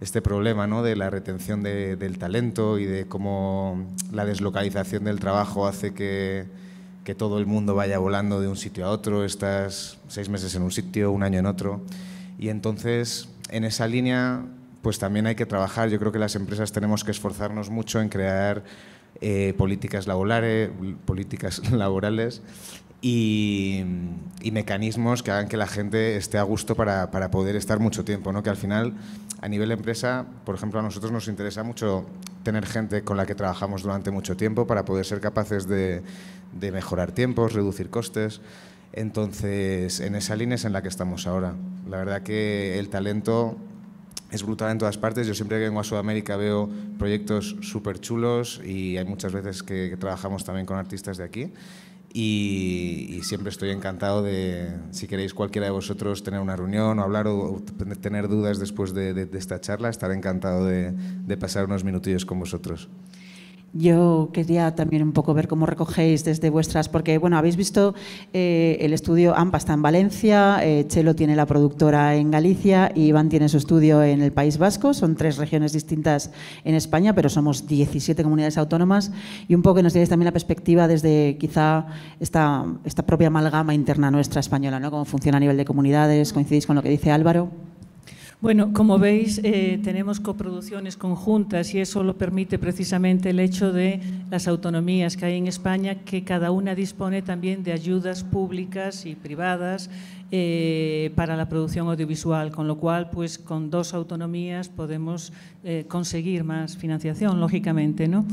este problema ¿no? de la retención del talento y de cómo la deslocalización del trabajo hace que, que todo el mundo vaya volando de un sitio a otro, estás seis meses en un sitio, un año en otro. Y entonces, en esa línea, pues también hay que trabajar. Yo creo que las empresas tenemos que esforzarnos mucho en crear eh, políticas laborales, políticas laborales y, mecanismos que hagan que la gente esté a gusto para, para, poder estar mucho tiempo, ¿no? Que al final, a nivel empresa, por ejemplo, a nosotros nos interesa mucho tener gente con la que trabajamos durante mucho tiempo para poder ser capaces de, de mejorar tiempos, reducir costes. Entonces, en esa línea es en la que estamos ahora. La verdad que el talento es brutal en todas partes. Yo siempre que vengo a Sudamérica veo proyectos súper chulos y hay muchas veces que, trabajamos también con artistas de aquí. Y, siempre estoy encantado de, si queréis cualquiera de vosotros, tener una reunión o hablar o, tener dudas después de, esta charla, estaré encantado de, de pasar unos minutillos con vosotros. Yo quería también un poco ver cómo recogéis desde vuestras, porque bueno, habéis visto eh, el estudio AMPA está en Valencia, eh, Chelo tiene la productora en Galicia y Iván tiene su estudio en el País Vasco. Son tres regiones distintas en España, pero somos 17 comunidades autónomas y un poco que nos dierais también la perspectiva desde quizá esta, esta propia amalgama interna nuestra española, ¿no? Cómo funciona a nivel de comunidades, coincidís con lo que dice Álvaro. Bueno, como veis, eh, tenemos coproducciones conjuntas y eso lo permite precisamente el hecho de las autonomías que hay en España, que cada una dispone también de ayudas públicas y privadas eh, para la producción audiovisual, con lo cual, pues con dos autonomías podemos eh, conseguir más financiación, lógicamente. ¿no?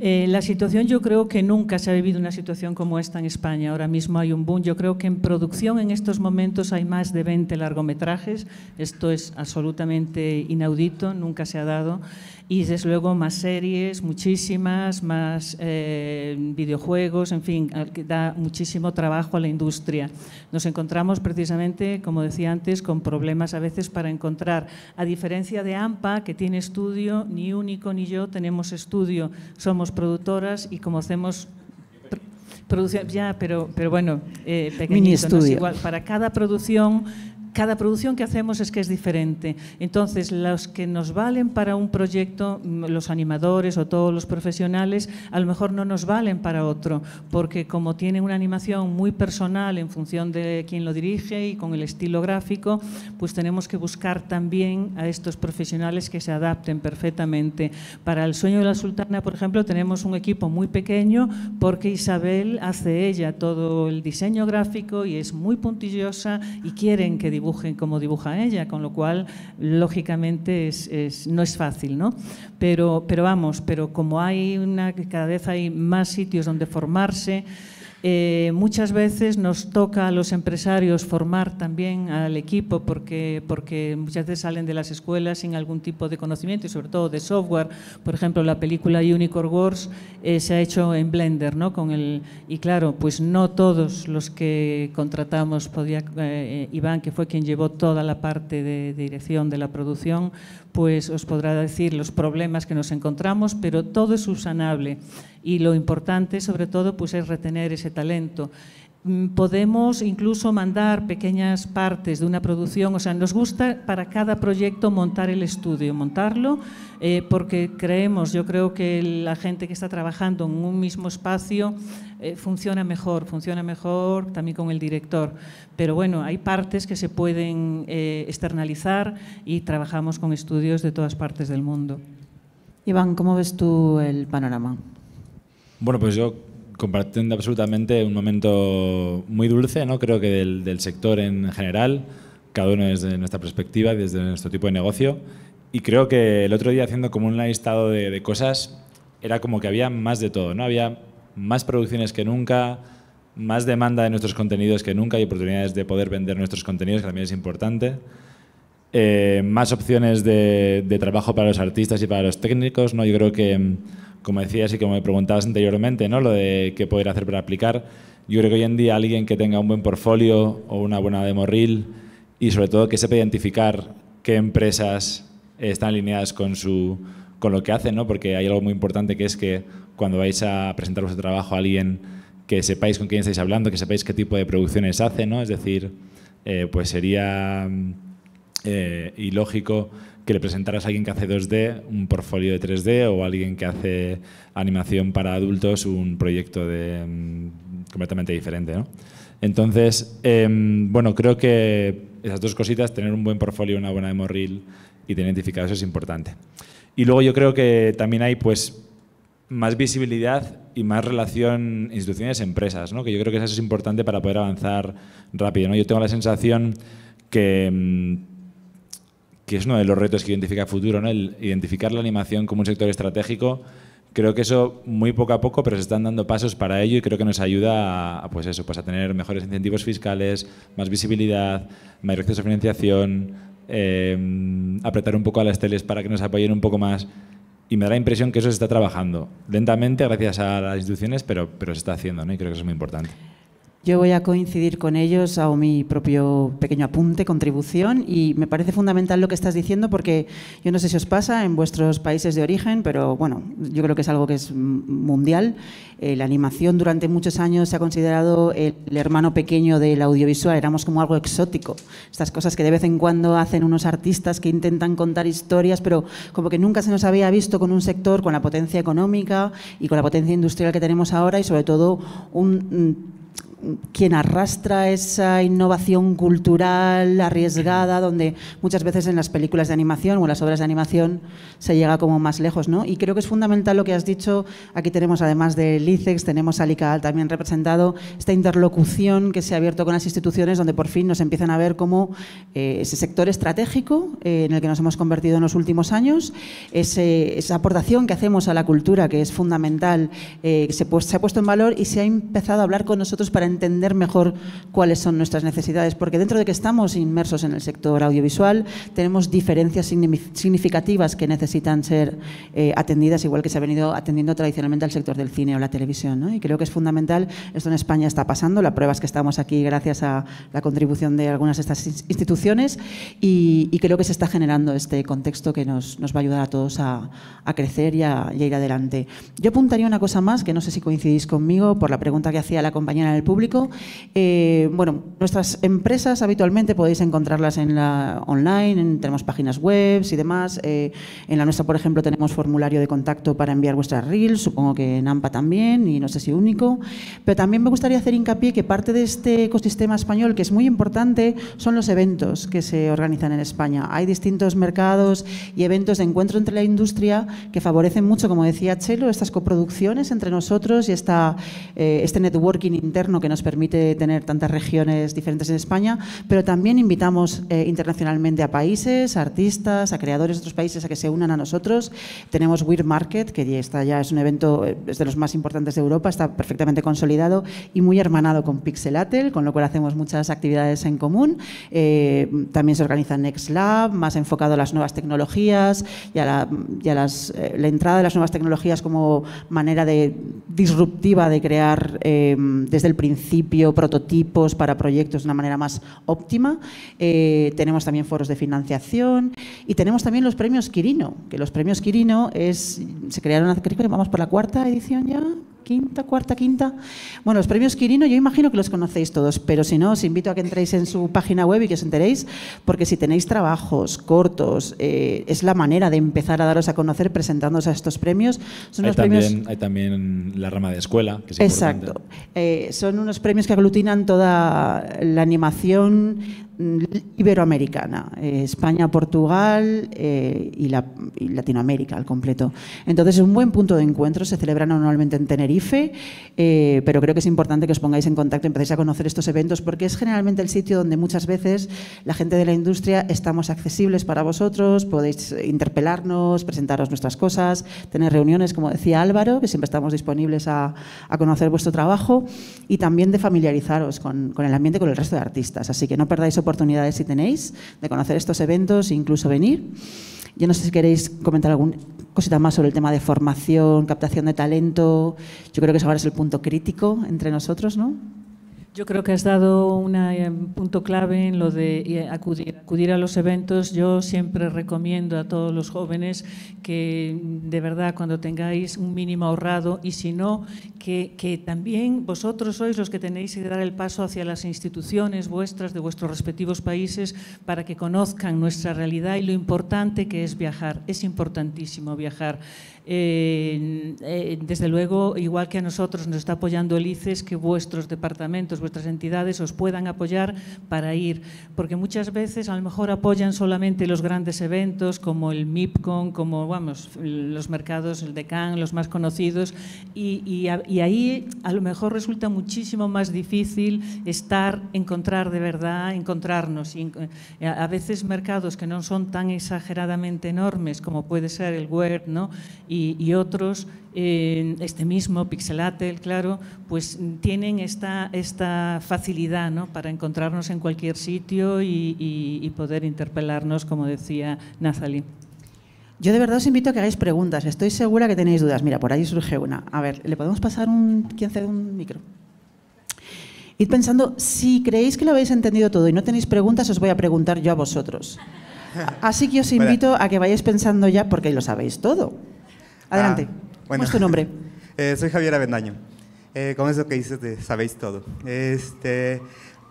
Eh, la situación, yo creo que nunca se ha vivido una situación como esta en España. Ahora mismo hay un boom. Yo creo que en producción en estos momentos hay más de 20 largometrajes. Esto es absolutamente inaudito, nunca se ha dado y desde luego más series, muchísimas, más eh, videojuegos, en fin, da muchísimo trabajo a la industria. Nos encontramos precisamente, como decía antes, con problemas a veces para encontrar, a diferencia de AMPA, que tiene estudio, ni Único ni yo tenemos estudio, somos productoras y como hacemos ya, pero, pero bueno, eh, pequeñito, estudio. Para cada producción cada producción que hacemos es que es diferente. Entonces, los que nos valen para un proyecto, mm, los animadores o todos los profesionales, a lo mejor no nos valen para otro, porque como tienen una animación muy personal en función de quién lo dirige y con el estilo gráfico, pues tenemos que buscar también a estos profesionales que se adapten perfectamente. Para El sueño de la sultana, por ejemplo, tenemos un equipo muy pequeño porque Isabel hace ella todo el diseño gráfico y es muy puntillosa y quieren que dibujen como dibuja ella, con lo cual, lógicamente, es, no es fácil, ¿no? Pero, pero vamos, pero como hay cada vez hay más sitios donde formarse, eh, muchas veces nos toca a los empresarios formar también al equipo porque, porque muchas veces salen de las escuelas sin algún tipo de conocimiento y sobre todo de software. Por ejemplo, la película Unicorn Wars eh, se ha hecho en Blender, ¿no? Con el, y claro, pues no todos los que contratamos, podía, eh, Iván, que fue quien llevó toda la parte de dirección de la producción, pues os podrá decir los problemas que nos encontramos, pero todo es subsanable y lo importante sobre todo pues es retener ese talento Mm, podemos incluso mandar pequeñas partes de una producción, o sea, nos gusta para cada proyecto montar el estudio, montarlo, eh, porque creemos, yo creo que la gente que está trabajando en un mismo espacio eh, funciona mejor, funciona mejor también con el director, pero bueno, hay partes que se pueden eh, externalizar y trabajamos con estudios de todas partes del mundo. Iván, ¿cómo ves tú el panorama? Bueno, pues yo compartiendo absolutamente un momento muy dulce, ¿no? creo que del, sector en general, cada uno desde nuestra perspectiva, desde nuestro tipo de negocio. Y creo que el otro día haciendo como un listado de, cosas, era como que había más de todo, ¿no? Había más producciones que nunca, más demanda de nuestros contenidos que nunca y oportunidades de poder vender nuestros contenidos, que también es importante. Eh, más opciones de, de, trabajo para los artistas y para los técnicos, ¿no? Yo creo que como decías y como me preguntabas anteriormente, ¿no? lo de qué poder hacer para aplicar, yo creo que hoy en día alguien que tenga un buen portfolio o una buena demo reel y sobre todo que sepa identificar qué empresas están alineadas con, su, con lo que hacen, ¿no? porque hay algo muy importante que es que cuando vais a presentar vuestro trabajo a alguien, que sepáis con quién estáis hablando, que sepáis qué tipo de producciones hace, ¿no? es decir, eh, pues sería mm, eh, ilógico que le presentaras a alguien que hace 2D un portfolio de 3D o alguien que hace animación para adultos un proyecto de, mm, completamente diferente. Entonces, em, bueno, creo que esas dos cositas, tener un buen portfolio, una buena demo reel y tener identificado eso es importante. Y luego yo creo que también hay pues más visibilidad y más relación instituciones-empresas, ¿no? que yo creo que eso es importante para poder avanzar rápido. Yo tengo la sensación que mm, que es uno de los retos que identifica futuro, el identificar la animación como un sector estratégico. Creo que eso muy poco a poco, pero se están dando pasos para ello y creo que nos ayuda a, pues eso, pues a tener mejores incentivos fiscales, más visibilidad, mayor acceso a financiación, em, apretar un poco a las teles para que nos apoyen un poco más. Y me da la impresión que eso se está trabajando lentamente gracias a las instituciones, pero, pero se está haciendo ¿no? y creo que eso es muy importante. Yo voy a coincidir con ellos, a mi propio pequeño apunte, contribución, y me parece fundamental lo que estás diciendo porque yo no sé si os pasa en vuestros países de origen, pero bueno, yo creo que es algo que es mundial. Eh, la animación durante muchos años se ha considerado el hermano pequeño del audiovisual, éramos como algo exótico. Estas cosas que de vez en cuando hacen unos artistas que intentan contar historias, pero como que nunca se nos había visto con un sector con la potencia económica y con la potencia industrial que tenemos ahora y sobre todo un mm, quien arrastra esa innovación cultural arriesgada, donde muchas veces en las películas de animación o en las obras de animación se llega como más lejos. ¿no? Y creo que es fundamental lo que has dicho. Aquí tenemos, además del licex tenemos a Lical también representado, esta interlocución que se ha abierto con las instituciones, donde por fin nos empiezan a ver como eh, ese sector estratégico eh, en el que nos hemos convertido en los últimos años, esa aportación que hacemos a la cultura, que es fundamental, eh, se, pues, se ha puesto en valor y se ha empezado a hablar con nosotros para entender mejor cuáles son nuestras necesidades, porque dentro de que estamos inmersos en el sector audiovisual, tenemos diferencias significativas que necesitan ser eh, atendidas, igual que se ha venido atendiendo tradicionalmente al sector del cine o la televisión. Y creo que es fundamental, esto en España está pasando, la prueba es que estamos aquí gracias a la contribución de algunas de estas instituciones y, creo que se está generando este contexto que nos, va a ayudar a todos a, crecer y a, y a ir adelante. Yo apuntaría una cosa más, que no sé si coincidís conmigo, por la pregunta que hacía la compañera del público, eh, bueno, nuestras empresas habitualmente podéis encontrarlas en la online, tenemos páginas web y demás. Eh, en la nuestra, por ejemplo, tenemos formulario de contacto para enviar vuestras reels, supongo que en AMPA también, y no sé si único. Pero también me gustaría hacer hincapié que parte de este ecosistema español, que es muy importante, son los eventos que se organizan en España. Hay distintos mercados y eventos de encuentro entre la industria que favorecen mucho, como decía Chelo, estas coproducciones entre nosotros y eh, este networking interno que nos permite tener tantas regiones diferentes en España, pero también invitamos eh, internacionalmente a países, artistas, a creadores de otros países a que se unan a nosotros. Tenemos Weird Market, que ya, está, ya es un evento eh, es de los más importantes de Europa, está perfectamente consolidado y muy hermanado con atel con lo cual hacemos muchas actividades en común. Eh, también se organiza Next Lab, más enfocado a las nuevas tecnologías y a, la, las, la entrada de las nuevas tecnologías como manera de, disruptiva de crear desde el principio principio prototipos para proyectos de una manera más óptima. Eh, tenemos también foros de financiación y tenemos también los premios Quirino, que los premios Quirino es, se crearon hace, vamos por la cuarta edición ya, quinta, cuarta, quinta. Bueno, los premios Quirino yo imagino que los conocéis todos, pero si no, os invito a que entréis en su página web y que os enteréis, porque si tenéis trabajos cortos, eh, es la manera de empezar a daros a conocer presentándoos a estos premios. Son hay, también, hay también la rama de escuela, que es Exacto. Eh, son premios que aglutinan toda la animación iberoamericana, eh, España, Portugal eh, y, la, Latinoamérica al completo. Entonces es un buen punto de encuentro, se celebran normalmente en Tenerife, eh, pero creo que es importante que os pongáis en contacto, empecéis a conocer estos eventos, porque es generalmente el sitio donde muchas veces la gente de la industria estamos accesibles para vosotros, podéis interpelarnos, presentaros nuestras cosas, tener reuniones, como decía Álvaro, que siempre estamos disponibles a, conocer vuestro trabajo y también de familiarizaros con, el ambiente, con el resto de artistas. Así que no perdáis oportunidad oportunidades si tenéis de conocer estos eventos e incluso venir. Yo no sé si queréis comentar alguna cosita más sobre el tema de formación, captación de talento. Yo creo que eso ahora es el punto crítico entre nosotros, ¿no? Yo creo que has dado un eh, punto clave en lo de eh, acudir, acudir a los eventos. Yo siempre recomiendo a todos los jóvenes que de verdad cuando tengáis un mínimo ahorrado y si no, que también vosotros sois los que tenéis que dar el paso hacia las instituciones vuestras de vuestros respectivos países para que conozcan nuestra realidad y lo importante que es viajar. Es importantísimo viajar. Eh, eh, desde luego, igual que a nosotros nos está apoyando el ICES, que vuestros departamentos, vuestras entidades os puedan apoyar para ir, porque muchas veces a lo mejor apoyan solamente los grandes eventos como el MIPCON, como vamos, los mercados, el DECAN, los más conocidos, y, ahí a lo mejor resulta muchísimo más difícil estar, encontrar de verdad, encontrarnos. Eh, a veces mercados que no son tan exageradamente enormes como puede ser el web, ¿no? Y y, otros, este mismo Pixelatel, claro, pues tienen esta, facilidad ¿no? para encontrarnos en cualquier sitio y, poder interpelarnos, como decía Nathalie. Yo de verdad os invito a que hagáis preguntas. Estoy segura que tenéis dudas. Mira, por ahí surge una. A ver, ¿le podemos pasar un 15 de un micro? Id pensando, si creéis que lo habéis entendido todo y no tenéis preguntas, os voy a preguntar yo a vosotros. Así que os invito a que vayáis pensando ya porque lo sabéis todo. Ah, Adelante. Ah, es tu nombre? Eh, soy Javier Avendaño. Eh, con eso que dices sabéis todo. Este,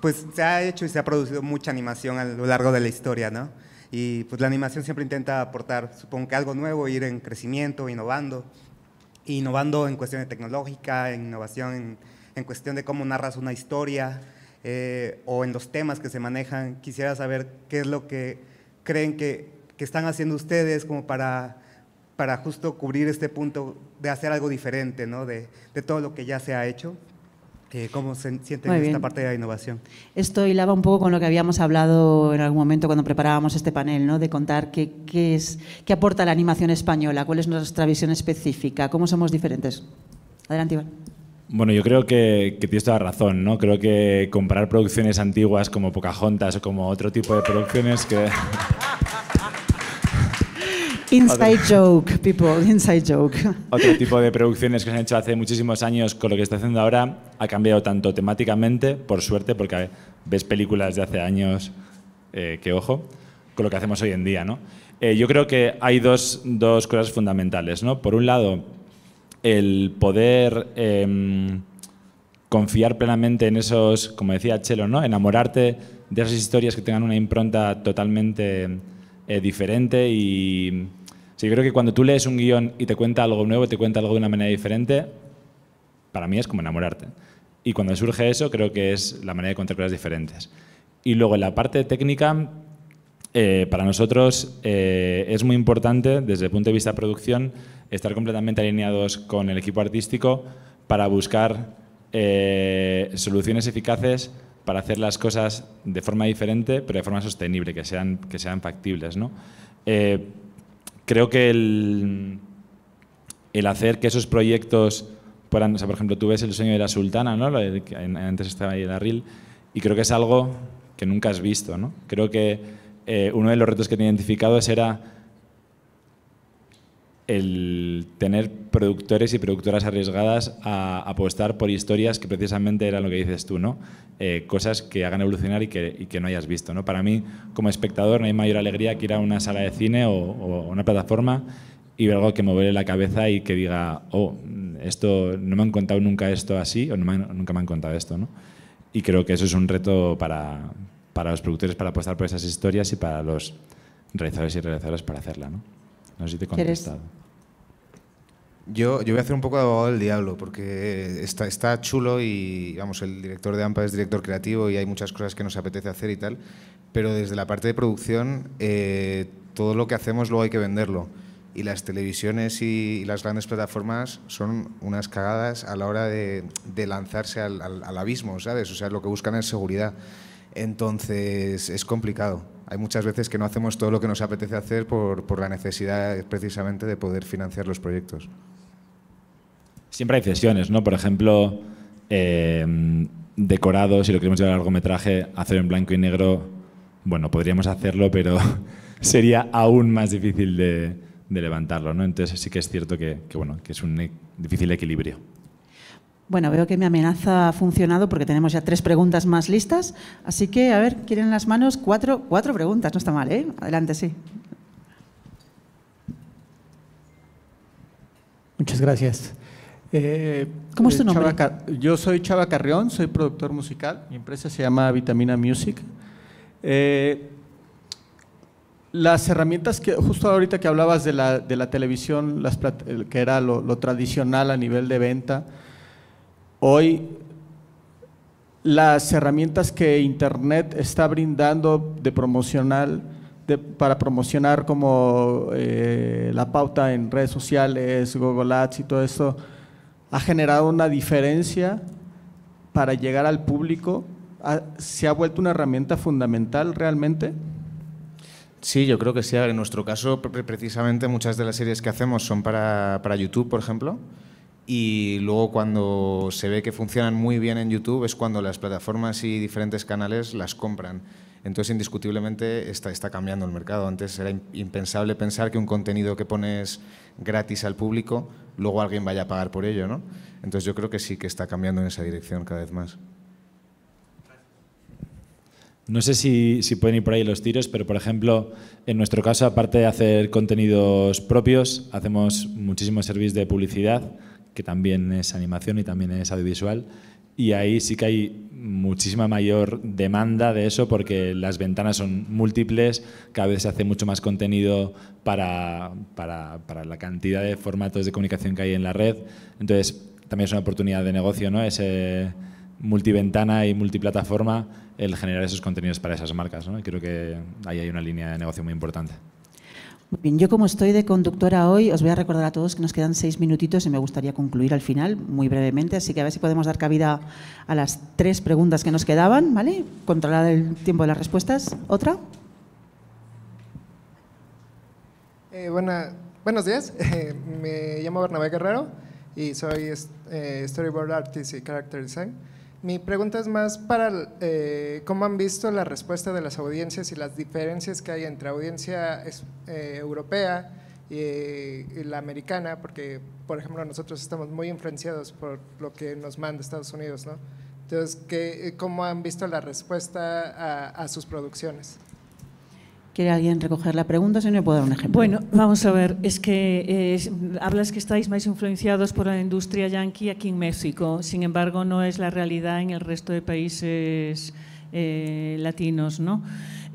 pues se ha hecho y se ha producido mucha animación a lo largo de la historia, ¿no? Y pues la animación siempre intenta aportar, supongo que algo nuevo, ir en crecimiento, innovando, innovando en cuestión de tecnológica, en innovación en, cuestión de cómo narras una historia eh, o en los temas que se manejan. Quisiera saber qué es lo que creen que, que están haciendo ustedes como para para justo cubrir este punto de hacer algo diferente, ¿no? de, todo lo que ya se ha hecho. Eh, ¿Cómo se siente esta parte de la innovación? Esto hilaba un poco con lo que habíamos hablado en algún momento cuando preparábamos este panel, ¿no? de contar qué, es, qué aporta la animación española, cuál es nuestra visión específica, cómo somos diferentes. Adelante, Iván. Bueno, yo creo que, tienes toda la razón, ¿no? Creo que comparar producciones antiguas como Pocahontas o como otro tipo de producciones que... Inside joke, people, inside joke. Otro tipo de producciones que se han hecho hace muchísimos años con lo que está haciendo ahora ha cambiado tanto temáticamente, por suerte, porque ves películas de hace años eh, que ojo, con lo que hacemos hoy en día. ¿no? Eh, yo creo que hay dos, dos cosas fundamentales. ¿no? Por un lado, el poder em, confiar plenamente en esos, como decía Chelo, ¿no? enamorarte de esas historias que tengan una impronta totalmente eh, diferente y yo creo que cuando tú lees un guión y te cuenta algo nuevo, te cuenta algo de una manera diferente, para mí es como enamorarte. Y cuando surge eso, creo que es la manera de contar cosas diferentes. Y luego en la parte técnica, eh, para nosotros eh, es muy importante, desde el punto de vista de producción, estar completamente alineados con el equipo artístico para buscar eh, soluciones eficaces para hacer las cosas de forma diferente, pero de forma sostenible, que sean, que sean factibles. ¿no? creo que el, el hacer que esos proyectos, puedan, o sea, por ejemplo, tú ves el sueño de la sultana, ¿no? antes estaba ahí el Arril, y creo que es algo que nunca has visto. ¿no? Creo que eh, uno de los retos que he identificado es era el tener productores y productoras arriesgadas a apostar por historias que precisamente eran lo que dices tú, ¿no? Eh, cosas que hagan evolucionar y que, no hayas visto, ¿no? Para mí, como espectador, no hay mayor alegría que ir a una sala de cine o, una plataforma y ver algo que me la cabeza y que diga, oh, esto, no me han contado nunca esto así o nunca me han contado esto, ¿no? Y creo que eso es un reto para, los productores para apostar por esas historias y para los realizadores y realizadoras para hacerla, ¿no? No sé si te he yo, yo voy a hacer un poco de abogado del diablo, porque está, chulo y, vamos, el director de AMPA es director creativo y hay muchas cosas que nos apetece hacer y tal, pero desde la parte de producción, eh, todo lo que hacemos luego hay que venderlo. Y las televisiones y, las grandes plataformas son unas cagadas a la hora de, lanzarse al, abismo, ¿sabes? O sea, lo que buscan es seguridad. Entonces, es complicado hay muchas veces que no hacemos todo lo que nos apetece hacer por, la necesidad precisamente de poder financiar los proyectos. Siempre hay cesiones, ¿no? Por ejemplo, eh, decorado, si lo queremos llevar a largometraje, hacer en blanco y negro, bueno, podríamos hacerlo, pero sería aún más difícil de, levantarlo, ¿no? Entonces sí que es cierto que, es un e, difícil equilibrio. Bueno, veo que mi amenaza ha funcionado porque tenemos ya tres preguntas más listas. Así que, a ver, quieren las manos cuatro, cuatro preguntas. No está mal, ¿eh? Adelante, sí. Muchas gracias. Eh, ¿Cómo es eh, tu nombre? yo soy Chava Carrión, soy productor musical. Mi empresa se llama Vitamina Music. Eh, las herramientas que, justo ahorita que hablabas de la, televisión, que era lo, tradicional a nivel de venta, hoy las herramientas que Internet está brindando de promocional, para promocionar como la pauta en redes sociales, Google Ads y todo eso ha generado una diferencia para llegar al público? ¿Se ha vuelto una herramienta fundamental realmente? Sí, yo creo que sí. En nuestro caso, precisamente muchas de las series que hacemos son para, para YouTube, por ejemplo. Y luego cuando se ve que funcionan muy bien en YouTube es cuando las plataformas y diferentes canales las compran. Entonces, indiscutiblemente está, está cambiando el mercado. Antes era impensable pensar que un contenido que pones gratis al público luego alguien vaya a pagar por ello, ¿no? Entonces yo creo que sí que está cambiando en esa dirección cada vez más. No sé si, si, pueden ir por ahí los tiros, pero por ejemplo, en nuestro caso, aparte de hacer contenidos propios, hacemos muchísimos servicios de publicidad, que también es animación y también es audiovisual, y ahí sí que hay muchísima mayor demanda de eso porque las ventanas son múltiples, cada vez se hace mucho más contenido para, la cantidad de formatos de comunicación que hay en la red. Entonces, también es una oportunidad de negocio, ¿no? Ese multiventana y multiplataforma, el generar esos contenidos para esas marcas, creo que ahí hay una línea de negocio muy importante yo como estoy de conductora hoy, os voy a recordar a todos que nos quedan seis minutitos y me gustaría concluir al final, muy brevemente, así que a ver si podemos dar cabida a las tres preguntas que nos quedaban, ¿vale? Controlar el tiempo de las respuestas. ¿Otra? Eh, buenos días, eh, me llamo Bernabé Guerrero y soy eh, Storyboard Artist y Character Design. Mi pregunta es más para eh, cómo han visto la respuesta de las audiencias y las diferencias que hay entre audiencia eh, europea y, la americana, porque, por ejemplo, nosotros estamos muy influenciados por lo que nos manda Estados Unidos, ¿no? Entonces, ¿cómo han visto la respuesta a sus producciones? ¿Quiere alguien recoger la pregunta? Si no, puedo dar un ejemplo. Bueno, vamos a ver. Es que hablas que estáis más influenciados por la industria yanqui aquí en México. Sin embargo, no es la realidad en el resto de países eh, latinos, ¿no?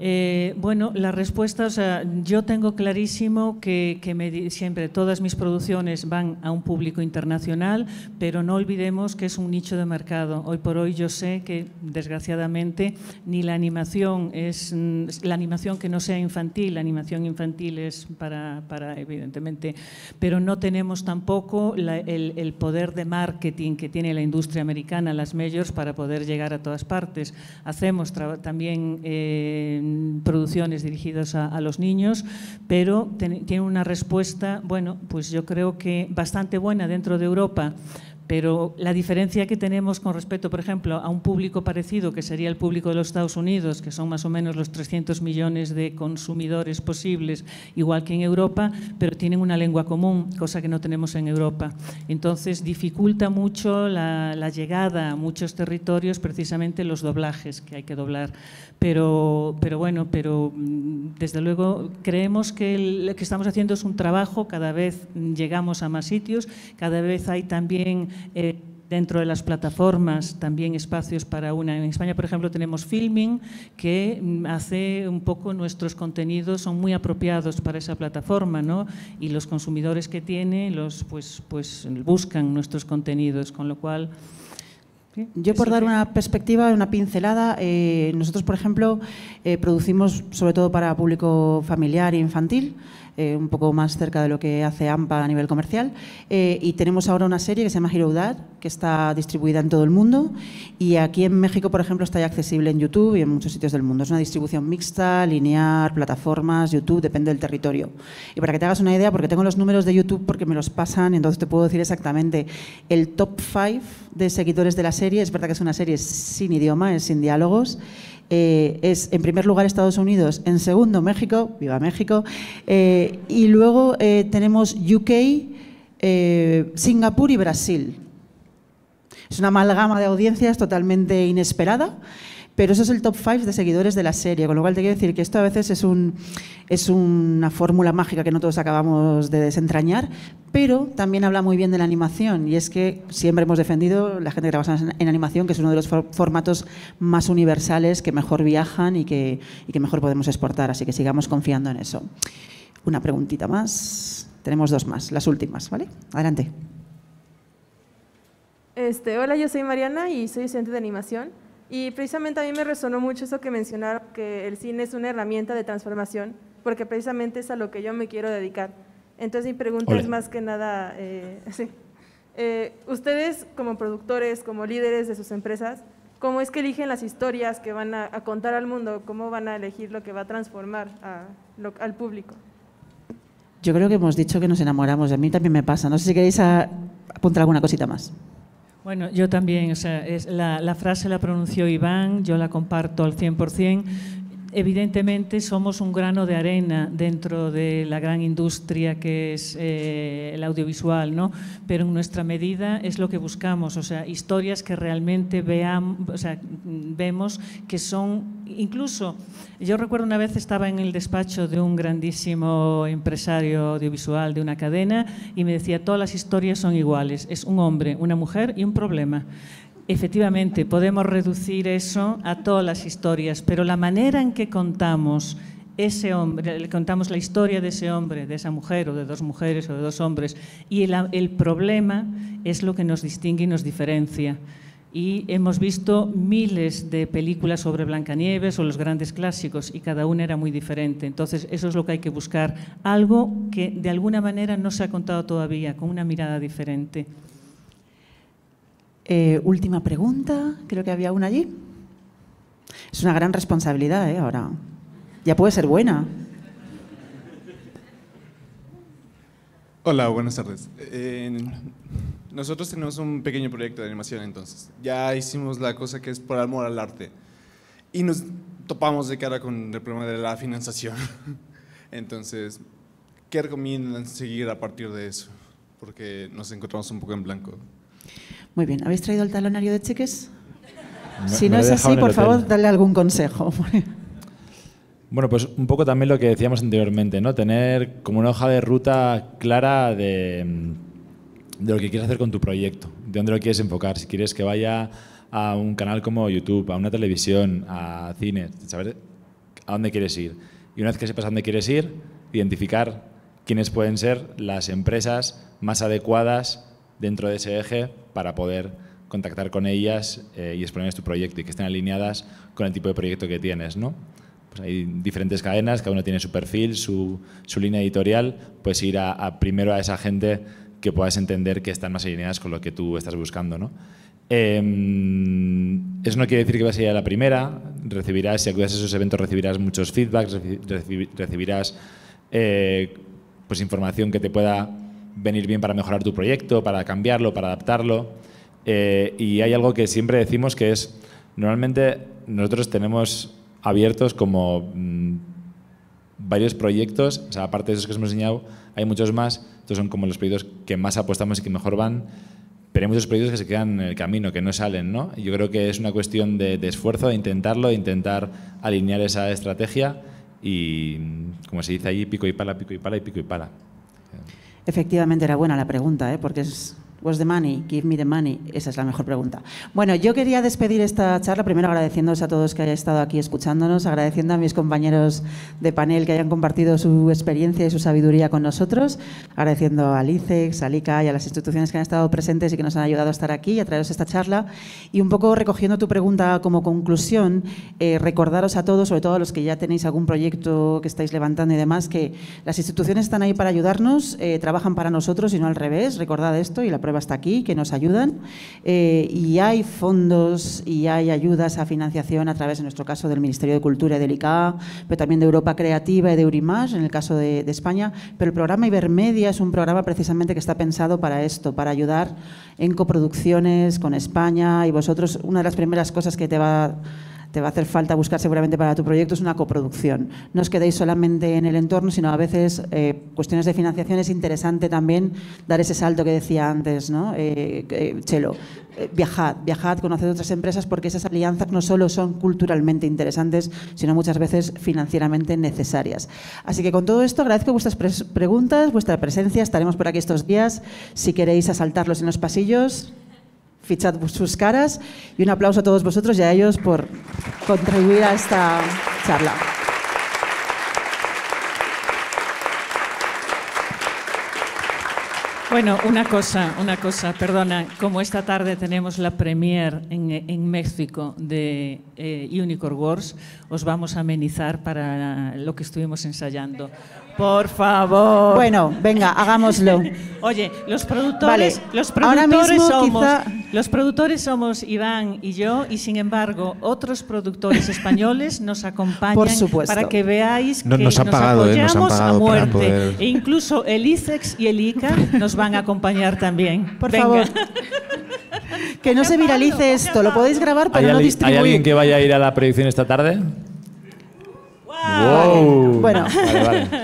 Eh, bueno, las respuestas, yo tengo clarísimo que, me, siempre todas mis producciones van a un público internacional, pero no olvidemos que es un nicho de mercado. Hoy por hoy yo sé que, desgraciadamente, ni la animación es mm, la animación que no sea infantil, la animación infantil es para, evidentemente, pero no tenemos tampoco el, poder de marketing que tiene la industria americana, las majors, para poder llegar a todas partes. Hacemos también eh, producciones dirigidas a, los niños, pero tiene una respuesta, bueno, pues yo creo que bastante buena dentro de Europa pero la diferencia que tenemos con respecto, por ejemplo, a un público parecido, que sería el público de los Estados Unidos, que son más o menos los 300 millones de consumidores posibles, igual que en Europa, pero tienen una lengua común, cosa que no tenemos en Europa. Entonces, dificulta mucho la, llegada a muchos territorios, precisamente los doblajes que hay que doblar. Pero, pero bueno, pero mm, desde luego creemos que lo que estamos haciendo es un trabajo, cada vez llegamos a más sitios, cada vez hay también eh, dentro de las plataformas también espacios para una. En España, por ejemplo, tenemos Filming, que mm, hace un poco nuestros contenidos son muy apropiados para esa plataforma, ¿no? Y los consumidores que tiene, los pues, pues buscan nuestros contenidos, con lo cual... Yo por dar una perspectiva, una pincelada, eh, nosotros por ejemplo eh, producimos sobre todo para público familiar e infantil, eh, un poco más cerca de lo que hace AMPA a nivel comercial. Eh, y tenemos ahora una serie que se llama Hero que está distribuida en todo el mundo. Y aquí en México, por ejemplo, está accesible en YouTube y en muchos sitios del mundo. Es una distribución mixta, lineal, plataformas, YouTube, depende del territorio. Y para que te hagas una idea, porque tengo los números de YouTube porque me los pasan, entonces te puedo decir exactamente el top 5 de seguidores de la serie. Es verdad que es una serie sin idioma, es sin diálogos. Eh, es en primer lugar Estados Unidos, en segundo México, viva México, eh, y luego eh, tenemos UK, Singapur y Brasil. Es una amalgama de audiencias totalmente inesperada. Pero eso es el top 5 de seguidores de la serie, con lo cual te quiero decir que esto a veces es, es una fórmula mágica que no todos acabamos de desentrañar, pero también habla muy bien de la animación y es que siempre hemos defendido la gente que trabaja en animación, que es uno de los formatos más universales que mejor viajan y que, que mejor podemos exportar, así que sigamos confiando en eso. Una preguntita más. Tenemos dos más, las últimas, ¿vale? Adelante. Este, hola, yo soy Mariana y soy estudiante de animación. Y precisamente a mí me resonó mucho eso que mencionaron, que el cine es una herramienta de transformación, porque precisamente es a lo que yo me quiero dedicar. Entonces mi pregunta es más que nada, eh, sí. Eh, ustedes como productores, como líderes de sus empresas, ¿cómo es que eligen las historias que van a, contar al mundo? ¿Cómo van a elegir lo que va a transformar al público? Yo creo que hemos dicho que nos enamoramos, a mí también me pasa. No sé si queréis apuntar alguna cosita más. Bueno, yo también, o sea, es la, la, frase la pronunció Iván, yo la comparto al 100% evidentemente somos un grano de arena dentro de la gran industria que es eh, el audiovisual, ¿no? pero en nuestra medida es lo que buscamos, o sea, historias que realmente vean, o sea, vemos que son, incluso, yo recuerdo una vez estaba en el despacho de un grandísimo empresario audiovisual de una cadena y me decía, todas las historias son iguales, es un hombre, una mujer y un problema. Efectivamente, podemos reducir eso a todas las historias, pero la manera en que contamos ese hombre, le contamos la historia de ese hombre, de esa mujer o de dos mujeres o de dos hombres, y el, el problema es lo que nos distingue y nos diferencia. Y hemos visto miles de películas sobre Blancanieves o los grandes clásicos y cada una era muy diferente. Entonces, eso es lo que hay que buscar, algo que de alguna manera no se ha contado todavía, con una mirada diferente. Eh, última pregunta, creo que había una allí. Es una gran responsabilidad, ¿eh? Ahora. Ya puede ser buena. Hola, buenas tardes. nosotros tenemos un pequeño proyecto de animación entonces. Ya hicimos la cosa que es por amor al arte. Y nos topamos de cara con el problema de la financiación. Entonces, ¿qué recomiendan seguir a partir de eso? Porque nos encontramos un poco en blanco. Muy bien, ¿habéis traído el talonario de cheques? si no es así, por favor, dale algún consejo. Bueno, pues un poco también lo que decíamos anteriormente, ¿no? Tener como una hoja de ruta clara de, mm, de lo que quieres hacer con tu proyecto, de dónde lo quieres enfocar, si quieres que vaya a un canal como YouTube, a una televisión, a cine, saber a dónde quieres ir. Y una vez que sepas a dónde quieres ir, identificar quiénes pueden ser las empresas más adecuadas dentro de ese eje para poder contactar con ellas eh, y exponerles tu proyecto y que estén alineadas con el tipo de proyecto que tienes, ¿no? Pues hay diferentes cadenas, cada uno tiene su perfil, su, línea editorial, pues ir a, primero a esa gente que puedas entender que están más alineadas con lo que tú estás buscando, ¿no? Em, eso no quiere decir que vas a ir a la primera, recibirás, si acudes a esos eventos recibirás muchos feedbacks, recibirás eh, pues información que te pueda venir bien para mejorar tu proyecto, para cambiarlo, para adaptarlo. Eh, y hay algo que siempre decimos que es, normalmente nosotros tenemos abiertos como mm, varios proyectos, o sea, aparte de esos que os hemos enseñado, hay muchos más, estos son como los proyectos que más apostamos y que mejor van, pero hay muchos proyectos que se quedan en el camino, que no salen, ¿no? Yo creo que es una cuestión de, de esfuerzo, de intentarlo, de intentar alinear esa estrategia y, como se dice allí, pico y pala, pico y pala y pico y pala. Efectivamente, era buena la pregunta, ¿eh? porque es Where's the money? Give me the money. Esa es la mejor pregunta. Bueno, yo quería despedir esta charla, primero agradeciéndoles a todos que hayan estado aquí escuchándonos, agradeciendo a mis compañeros de panel que hayan compartido su experiencia y su sabiduría con nosotros, agradeciendo a LICEX, a LICA y a las instituciones que han estado presentes y que nos han ayudado a estar aquí y a traeros esta charla. Y un poco recogiendo tu pregunta como conclusión, eh, recordaros a todos, sobre todo a los que ya tenéis algún proyecto que estáis levantando y demás, que las instituciones están ahí para ayudarnos, eh, trabajan para nosotros y no al revés. Recordad esto y la prueba hasta aquí, que nos ayudan. Eh, y hay fondos y hay ayudas a financiación a través, en nuestro caso, del Ministerio de Cultura y del ICA, pero también de Europa Creativa y de Eurimash, en el caso de, de España. Pero el programa Ibermedia es un programa precisamente que está pensado para esto, para ayudar en coproducciones con España. Y vosotros, una de las primeras cosas que te va te va a hacer falta buscar seguramente para tu proyecto es una coproducción. No os quedéis solamente en el entorno, sino a veces eh, cuestiones de financiación es interesante también dar ese salto que decía antes, ¿no? Eh, eh, Chelo, viajad, viajad, conoced otras empresas porque esas alianzas no solo son culturalmente interesantes, sino muchas veces financieramente necesarias. Así que con todo esto agradezco vuestras preguntas, vuestra presencia, estaremos por aquí estos días. Si queréis asaltarlos en los pasillos, fichad sus caras y un aplauso a todos vosotros y a ellos por contribuir a esta charla. Bueno, una cosa, una cosa, perdona, como esta tarde tenemos la premier en, México de eh, Unicorn Wars, os vamos a amenizar para lo que estuvimos ensayando. Por favor. Bueno, venga, hagámoslo. Oye, los productores, los productores Ahora mismo, somos los productores somos Iván y yo, y sin embargo, otros productores españoles nos acompañan para que veáis que nos, eh, apoyamos a muerte. E incluso el ICEX y el ICA nos van a acompañar también. Por favor. que no se viralice esto, lo podéis grabar, para no distribuir. ¿Hay alguien que vaya a ir a la proyección esta tarde? Wow. Bueno,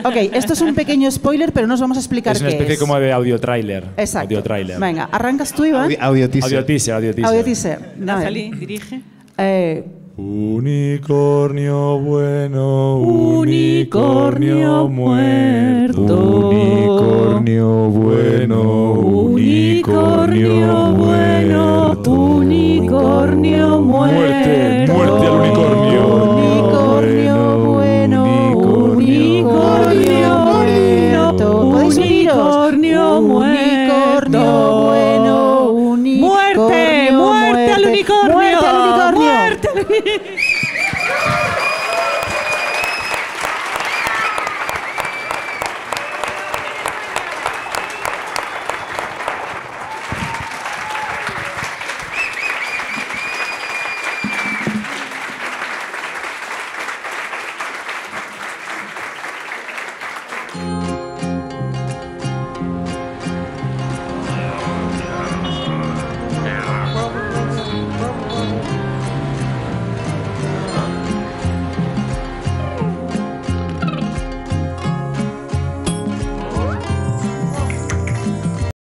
ok, esto es un pequeño spoiler, pero nos vamos a explicar qué es. Es una especie como de audio trailer. Exacto. Audio trailer. Venga, arrancas tú, Iván. audio teaser. Audio teaser, audio Audio dirige. Eh, unicornio bueno, unicornio, muerto. Unicornio bueno, unicornio bueno, unicornio muerto. Muerte, muerte al unicornio. unicornio muerto, unicornio